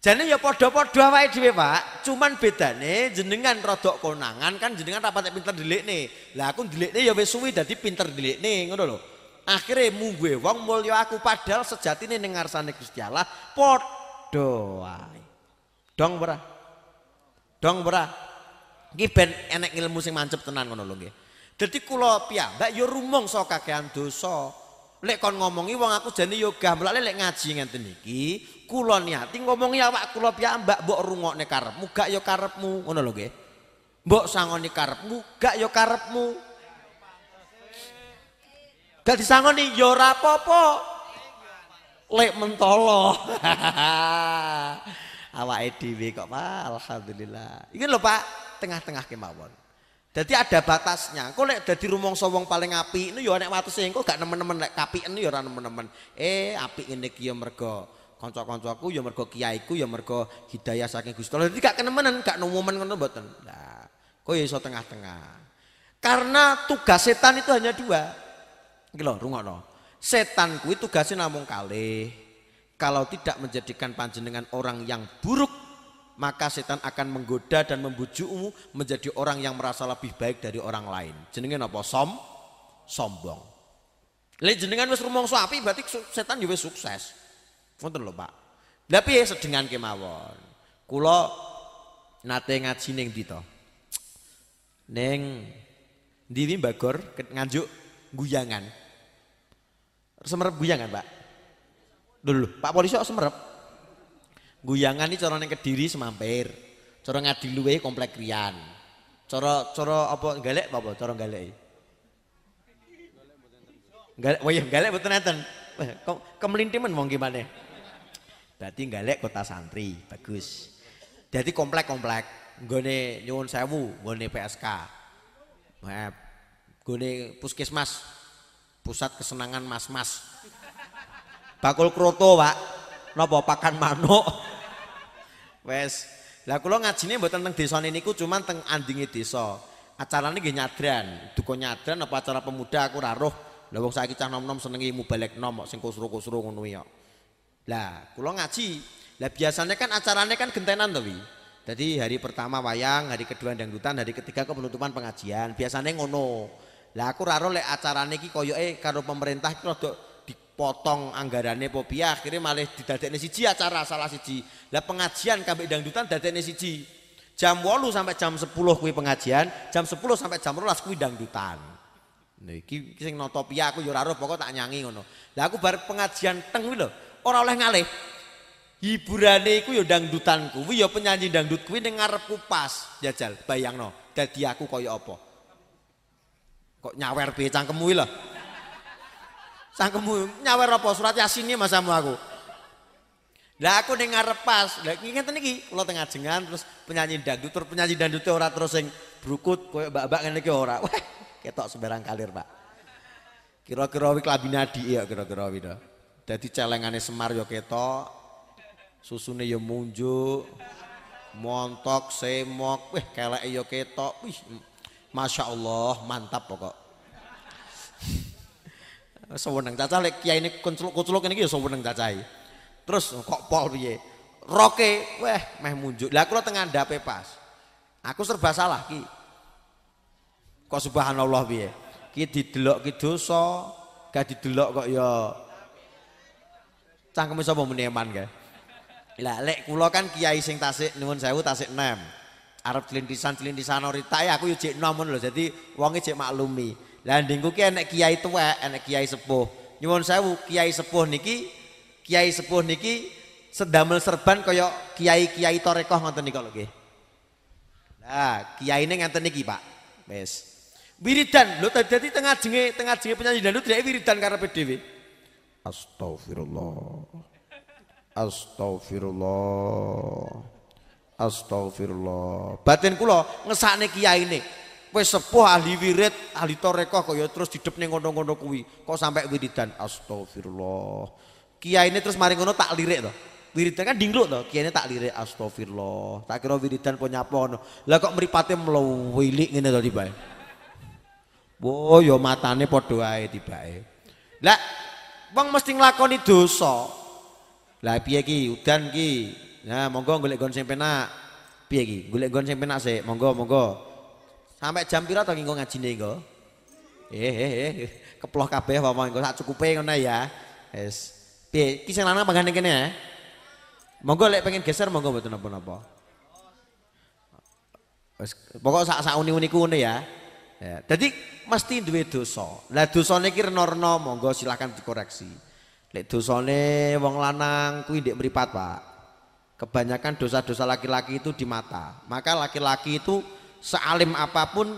jadi ya padha-padha awake dhewe, Pak. Cuman bedane jenengan rodok konangan kan jenengan rapat pinter dilikne. Lah aku dilikne ya wis suwi dadi pinter dilikne, ngono lho. Akhire mungguhe wong mulya aku padahal sejatine ning ngarsane Gusti Allah padha wae. Dong ora? Dong ora? Iki ben enek ilmu sing mancep tenan ngono lho nggih. Dadi kula piyambak ya rumangsa kakehan dosa. Lek kon ngomongi wong aku jane yo ya gamblake lek ngaji ngenten iki, kula ya. niati ngomongi awak kula piyambak mbok rungokne karepmu gak ya karepmu ngono lho nggih mbok sangoni karepmu gak ya karepmu gak disangoni ya ora apa-apa lek mentolo [laughs] awake dhewe kok Pak alhamdulillah iki lho Pak tengah-tengah kemawon jadi ada batasnya. Kau lek dari rumong sobong paling api ini yo ya nek sih, sing gak nemen-nemen lek api ini yo ya nemen-nemen. Eh api ini kiyo mergo kanca-kancaku ya mergo kiaiku ya mergo hidayah saking Gusti Allah. Dadi gak kenemenan, gak nomomen ngono mboten. Lah, ya iso tengah-tengah. Karena tugas setan itu hanya dua. Iki lho, rungokno. Setan kuwi tugasnya namung kalih. Kalau tidak menjadikan panjenengan orang yang buruk, maka setan akan menggoda dan membujukmu menjadi orang yang merasa lebih baik dari orang lain. Jenenge apa? Som sombong. Lek jenengan wis rumangsa api berarti setan juga ya sukses. Wonten lho, Pak. tapi piye sedengan kemawon. Kula nate ngaji neng ndi to? Ning ndi Bagor nganjuk guyangan. Semerep guyangan, Pak. Dulu, Pak Polisi kok semerep. Guyangan iki cara ning Kediri semampir. Cara ngadi luwe komplek rian. Cara cara apa galek apa apa cara galek? Galek, wah oh iya, galek mboten nenten. Eh, Kemelintiman wong gimana? berarti galek kota santri bagus jadi komplek komplek gue nyuwun sewu gue PSK gue puskesmas pusat kesenangan mas-mas bakul kroto pak nopo pakan mano wes lah kula buat tentang teng desa niku cuman teng andingi desa acarane nggih nyadran duka nyadran apa acara pemuda aku ra roh lha wong saiki cah nom-nom senengi mubalek nom kok sing kusru-kusru ngono ya lah, kula ngaji. Lah biasanya kan acaranya kan gentenan to, Jadi hari pertama wayang, hari kedua dangdutan, hari ketiga ke penutupan pengajian. Biasanya ngono. Lah aku raro lek acarane iki eh karo pemerintah iki rada dipotong anggarane apa piye akhire malah didadekne siji acara salah siji. Lah pengajian kambek dangdutan dadekne siji. Jam 8 sampai jam 10 kuwi pengajian, jam 10 sampai jam 12 kuwi dangdutan. Nah, iki sing noto piye aku yo raro pokok tak nyangi ngono. Lah aku bar pengajian teng kuwi lho orang oleh ngalih. Hiburane iku ya dangdutan kuwi ya penyanyi dangdut kuwi ning ngarepku pas. Jajal, ya, bayang bayangno dadi aku kaya apa. Kok nyawer piye cangkemmu lah, lho. Cangkemmu nyawer apa surat Yasin masamu aku. Lah aku ning ngarep pas. Lah iki ngeten iki, kula teng ajengan terus penyanyi dangdut, terus penyanyi dangdut ora terus yang brukut koyo mbak-mbak ngene iki ora. Wah, ketok sembarang kalir, Pak. Kira-kira wik labinadi ya kira-kira -kira, jadi celengane Semar ya ketok, susune ya munjuk, montok, semok, wih kelek ya ketok, wih Masya Allah mantap pokok. Sewenang [laughs] cacah lek kiai ini kuculuk-kuculuk ini ya sewenang cacai. Terus kok pol piye? Roke, weh meh munjuk. Lah lo tengah ndape pas. Aku serba salah ki. Kok subhanallah piye? Ki didelok ki doso, gak didelok kok ya Cangkeme sapa muni eman ka. Lah lek kula kan kiai sing tasik nuwun sewu tasik 6. Arep celintisan-celintisan ya aku yo jek nom lho. Dadi cek jek maklumi. Lah ndingku ki enek kiai tua enek kiai sepuh. Nyuwun sewu kiai sepuh niki kiai sepuh niki sedamel serban kaya kiai-kiai torekoh ngoten niku lho nah Kiai ini ngonton niki, Pak. Wis. Wiridan, lho tadi tengah jenge, tengah jenge penyanyi lo tidak wiridan karena PDW Astaghfirullah Astaghfirullah Astaghfirullah Batin kula ngesakne ini. wis sepuh ahli wirid ahli torekoh kok ya terus didepne ngono-ngono kuwi kok sampai wiridan Astaghfirullah kiai ini terus mari ngono tak lirik to wiridan kan dingluk to kiai ini tak lirik Astaghfirullah tak kira wiridan po nyapa lah kok mripate mlewilik ngene to tiba. wo yo ya matane padha ae tibae lah Wong mesti nglakoni dosa. Lah piye ki udan ki? Nah, monggo golek gon sing penak. Piye ki? Golek gon sing penak sik. Monggo, monggo. Sampai jam pira to nggo ngajine nggo? Eh, eh, eh. Keploh kabeh saat engko sak cukupe ya. Wis. Piye? Ki sing lanang panggane kene ya. Monggo lek pengen geser monggo mboten napa-napa. Wis pokok sak sak uni-uniku ngono ya. Ya, jadi mesti duwe dosa. Lah dosane iki renorno monggo silahkan dikoreksi. Lek dosane wong lanang kuwi ndek mripat, Pak. Kebanyakan dosa-dosa laki-laki itu di mata. Maka laki-laki itu sealim apapun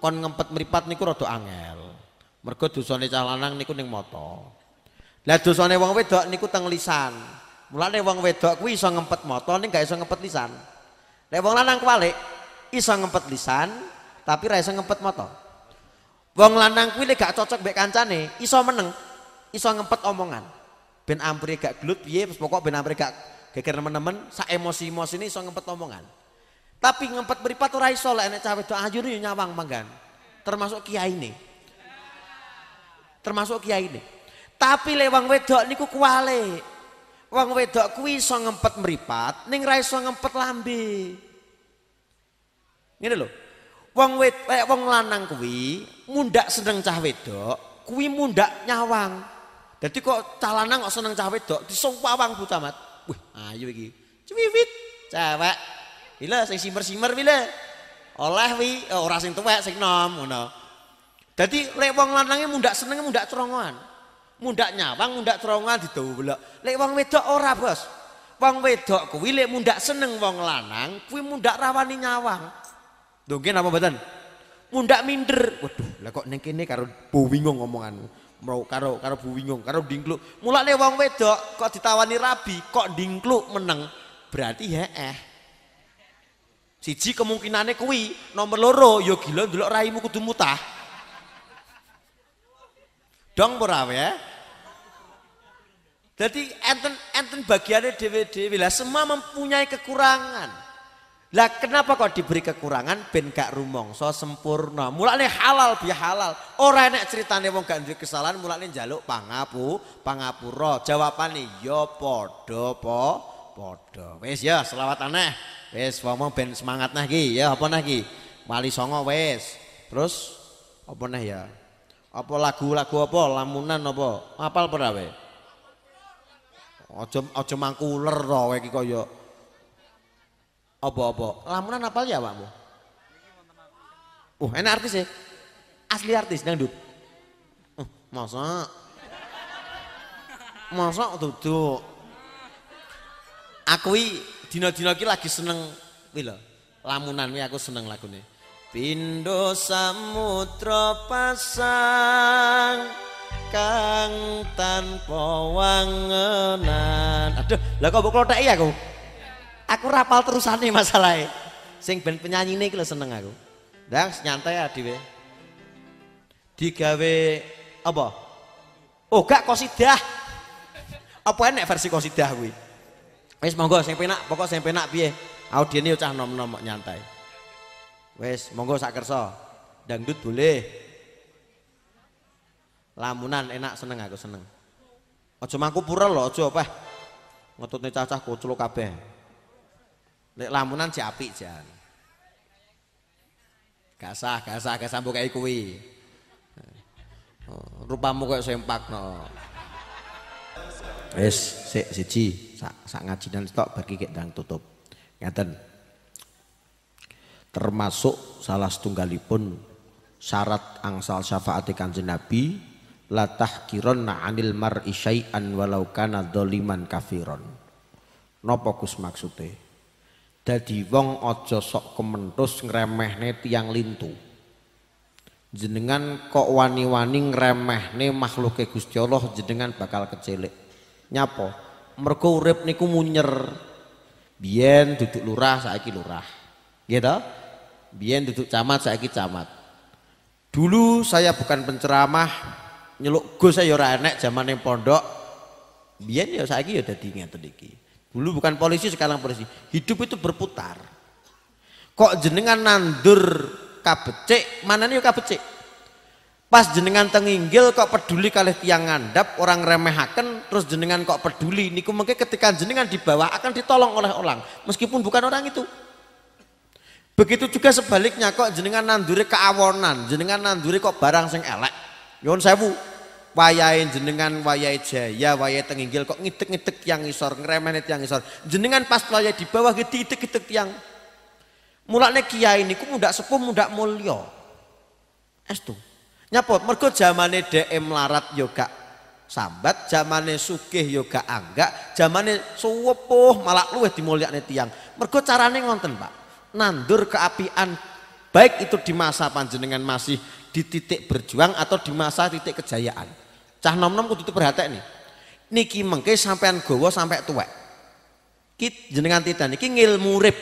kon ngempet mripat niku rada angel. Mergo dosane cah lanang niku ning mata. Lah dosane wong wedok niku teng lisan. Mulane wong wedok kuwi iso ngempet mata ning gak iso ngempet lisan. Lek wong lanang kebalik iso ngempet lisan, tapi rasa ngempet moto. Wong lanang kuwi gak cocok mbek kancane, iso meneng, iso ngempet omongan. Ben ampre gak gelut piye, pokok ben ampre gak geger nemen-nemen, sak emosi-emosi ini iso ngempet omongan. Tapi ngempet beripat, ora iso lek nek cah wedok ayu nyawang manggan. Termasuk kiai ini. Termasuk kiai ini. Tapi le wong wedok niku kuwale. Wong wedok kuwi iso ngempet meripat, ning ra iso ngempet lambe. Ngene lho. Wong wed kayak wong lanang kuwi mundak seneng cah wedok, kuwi mundak nyawang. Jadi kok cah lanang kok seneng cah wedok disowawang Bu Camat. Wih, ayo iki. cewit, cewek. Bila sing simer-simer bila. Oleh wi oh, ora sing tuwek sing nom ngono. Dadi lek wong lanange mundak seneng mundak cerongoan. Mundak nyawang, mundak cerongoan didobelok. Lek wong wedok ora, Bos. Wong wedok kuwi lek mundak seneng wong lanang kuwi mundak rawani nyawang. Dongke apa mboten? Mundak minder. Waduh, lah kok ning kene karo Bu Wingung ngomonganmu. Mau karo karo Bu Wingung, karo dingkluk. Mulane wong wedok kok ditawani rabi, kok dingkluk meneng. Berarti ya -eh. Siji kemungkinannya kuwi, nomor loro ya gila ndelok raimu kudu mutah. Dong ora ya? Eh. Jadi enten enten bagiannya DWD dhewe lah semua mempunyai kekurangan. Lah kenapa kok diberi kekurangan ben gak rumong so, sempurna. Mulane halal bi halal. Ora enak ceritane wong gak duwe kesalahan mulane njaluk pangapu, pangapura. Jawabane ya padha po padha. Wis ya selawat aneh. Wis ngomong ben semangat nah iki ya apa nah iki? Wali songo wis. Terus apa nah ya? Apa lagu-lagu apa lamunan apa? Apal perawe? Aja aja mangkuler to kowe iki kaya Obo-obo, Lamunan apa ya pakmu? Uh, enak artis ya? Asli artis dangdut. Uh, masa? Masa duduk? Aku dino dina iki lagi seneng kuwi Lamunan iki aku seneng lagune. Pindo samudra pasang kang tanpa wangenan. Aduh, lah kok mbok klotheki aku? Aku rapal terus terusane masalahnya. Sing ben penyanyi ini kalo seneng aku. dah nyantai ya, di Digawe apa? Oh gak kosidah. Apa enak versi kosidah gue. Wes monggo sing penak, pokok sing penak piye? Audiene ucah nom-nom nyantai. Wes monggo sak Dangdut boleh. Lamunan enak seneng aku seneng. Ojo mangku pura loh, ojo apa. nih cacah kucluk kabeh. Lek lamunan si api jan. Gak sah, gak sah, gak sambung kayak kui. Oh, rupamu kayak sempak no. Wes, si siji, sak sak ngaji dan stok bagi kek ndang tutup. Ngaten. Termasuk salah setunggalipun syarat angsal syafaat jenabi, Nabi la na 'anil mar syai'an walau kana doliman kafiron. Nopokus maksudnya. maksude? Dadi wong aja sok kementus ngremehne tiang lintu. Jenengan kok wani-wani ngremehne makhluke Gusti Allah jenengan bakal kejelek. Nyapa? Mergo urip niku munyer. Biyen duduk lurah saiki lurah. Nggih gitu? Biyen duduk camat saiki camat. Dulu saya bukan penceramah, nyeluk Gus saya ya ora enek zamane pondok. Biyen ya saiki ya dadi ngeten iki. Dulu bukan polisi, sekarang polisi. Hidup itu berputar. Kok jenengan nandur kabecek, mana nih kabecek? Pas jenengan tenginggil kok peduli kali tiang ngandap, orang remehaken, terus jenengan kok peduli. Niku mungkin ketika jenengan dibawa akan ditolong oleh orang, meskipun bukan orang itu. Begitu juga sebaliknya kok jenengan nanduri keawonan, jenengan nanduri kok barang sing elek. Yon sewu, wayai jenengan wayai jaya wayai tenginggil kok ngidek-ngidek yang isor ngremenet yang isor jenengan pas wayahe di bawah gitu idek-idek yang mulane kiai ini ku muda sepuh mundak es tuh nyapa mergo zamane dm melarat yoga sambat zamane sukeh yoga angga anggak zamane suwepuh malah di dimulyakne tiang mergo carane ngonten Pak nandur keapian baik itu di masa panjenengan masih di titik berjuang atau di masa titik kejayaan Cah nom-nom kudu nih, Niki mengke sampean gowo sampai tua, kit jenengan titan niki ngil urip.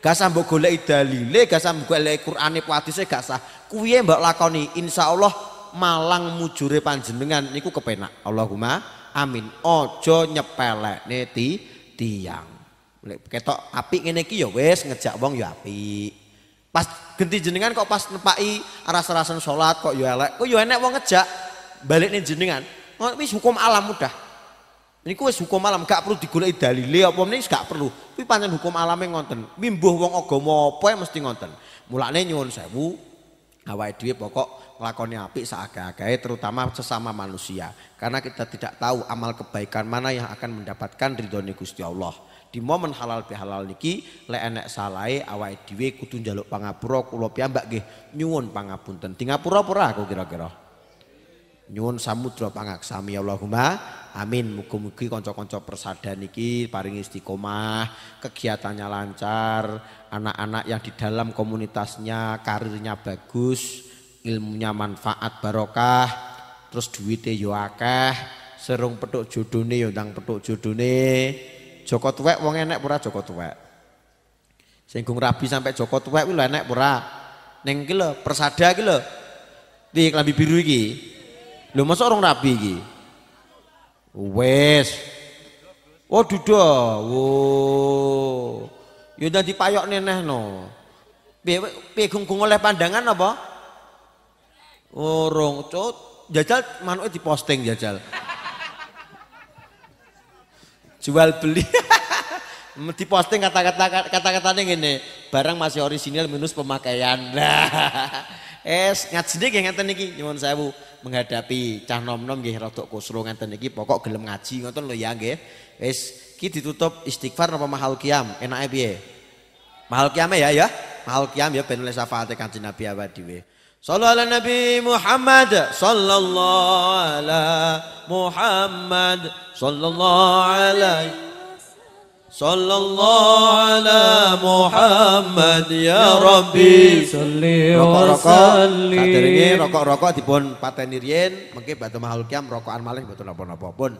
Gak sambo mbok dalile, gak sah mbok goleki Qur'ane hadise gak sah. Kuwi mbok lakoni Allah malang mujure panjenengan niku kepenak. Allahumma amin. Ojo nyepelekne ti tiang. ketok apik ngene iki yo ya wes ngejak wong yo ya api, Pas genti jenengan kok pas nepai rasa arasan salat kok ya elek, kok ya enek wong ngejak balik nih jenengan Ini hukum alam mudah ini kue hukum alam gak perlu digulai lihat apa ini gak perlu tapi panjang hukum alam yang ngonten mimbuh wong agama apa ya mesti ngonten mulane nyuwun sewu awake dhewe pokok nglakoni apik seagak-agake terutama sesama manusia karena kita tidak tahu amal kebaikan mana yang akan mendapatkan ridhone Gusti Allah di momen halal bihalal niki le enek salahe awake dhewe kudu njaluk pangapura kula piyambak nggih nyuwun pangapunten di ngapura-pura aku kira-kira Nyuwun samudra pangaksami Allahumma. Amin. Mugi-mugi kanca-kanca persada niki paring istiqomah, kegiatannya lancar, anak-anak yang di dalam komunitasnya karirnya bagus, ilmunya manfaat barokah, terus duwite yo akeh, serung petuk jodone yo nang petuk jodone. Joko tuwek wong enek pura, Joko tuwek. Singgung rabi sampai Joko tuwek kuwi enek pura. Ning iki lho persada iki lho. Di klambi biru iki. Lho masa orang rapi iki? Wes. Oh duda. Ya Wo. Yaudah di payok neneh no. Piye gunggung oleh pandangan apa? oh, cut. Jajal manuke posting jajal. Jual beli. [laughs] posting kata-kata kata-katanya gini barang masih orisinil minus pemakaian nah [laughs] es sedih yang ngeten niki saya bu menghadapi cah nom-nom nggih rada kusro ngeten iki pokok gelem ngaji ngoten lo ya nggih. es ki ditutup istighfar apa mahal kiam? enak piye? Mahal kiam ya ya. Mahal kiam ya penulis oleh syafaate Nabi awake dhewe. Sallallahu ala Nabi Muhammad sallallahu ala Muhammad sallallahu alaihi صلى الله على محمد ya, ya Rabbi Salli wa sallim Saderenge rokok-rokok pateni riyen mengke batu mahal kiam rokokan malih mboten pun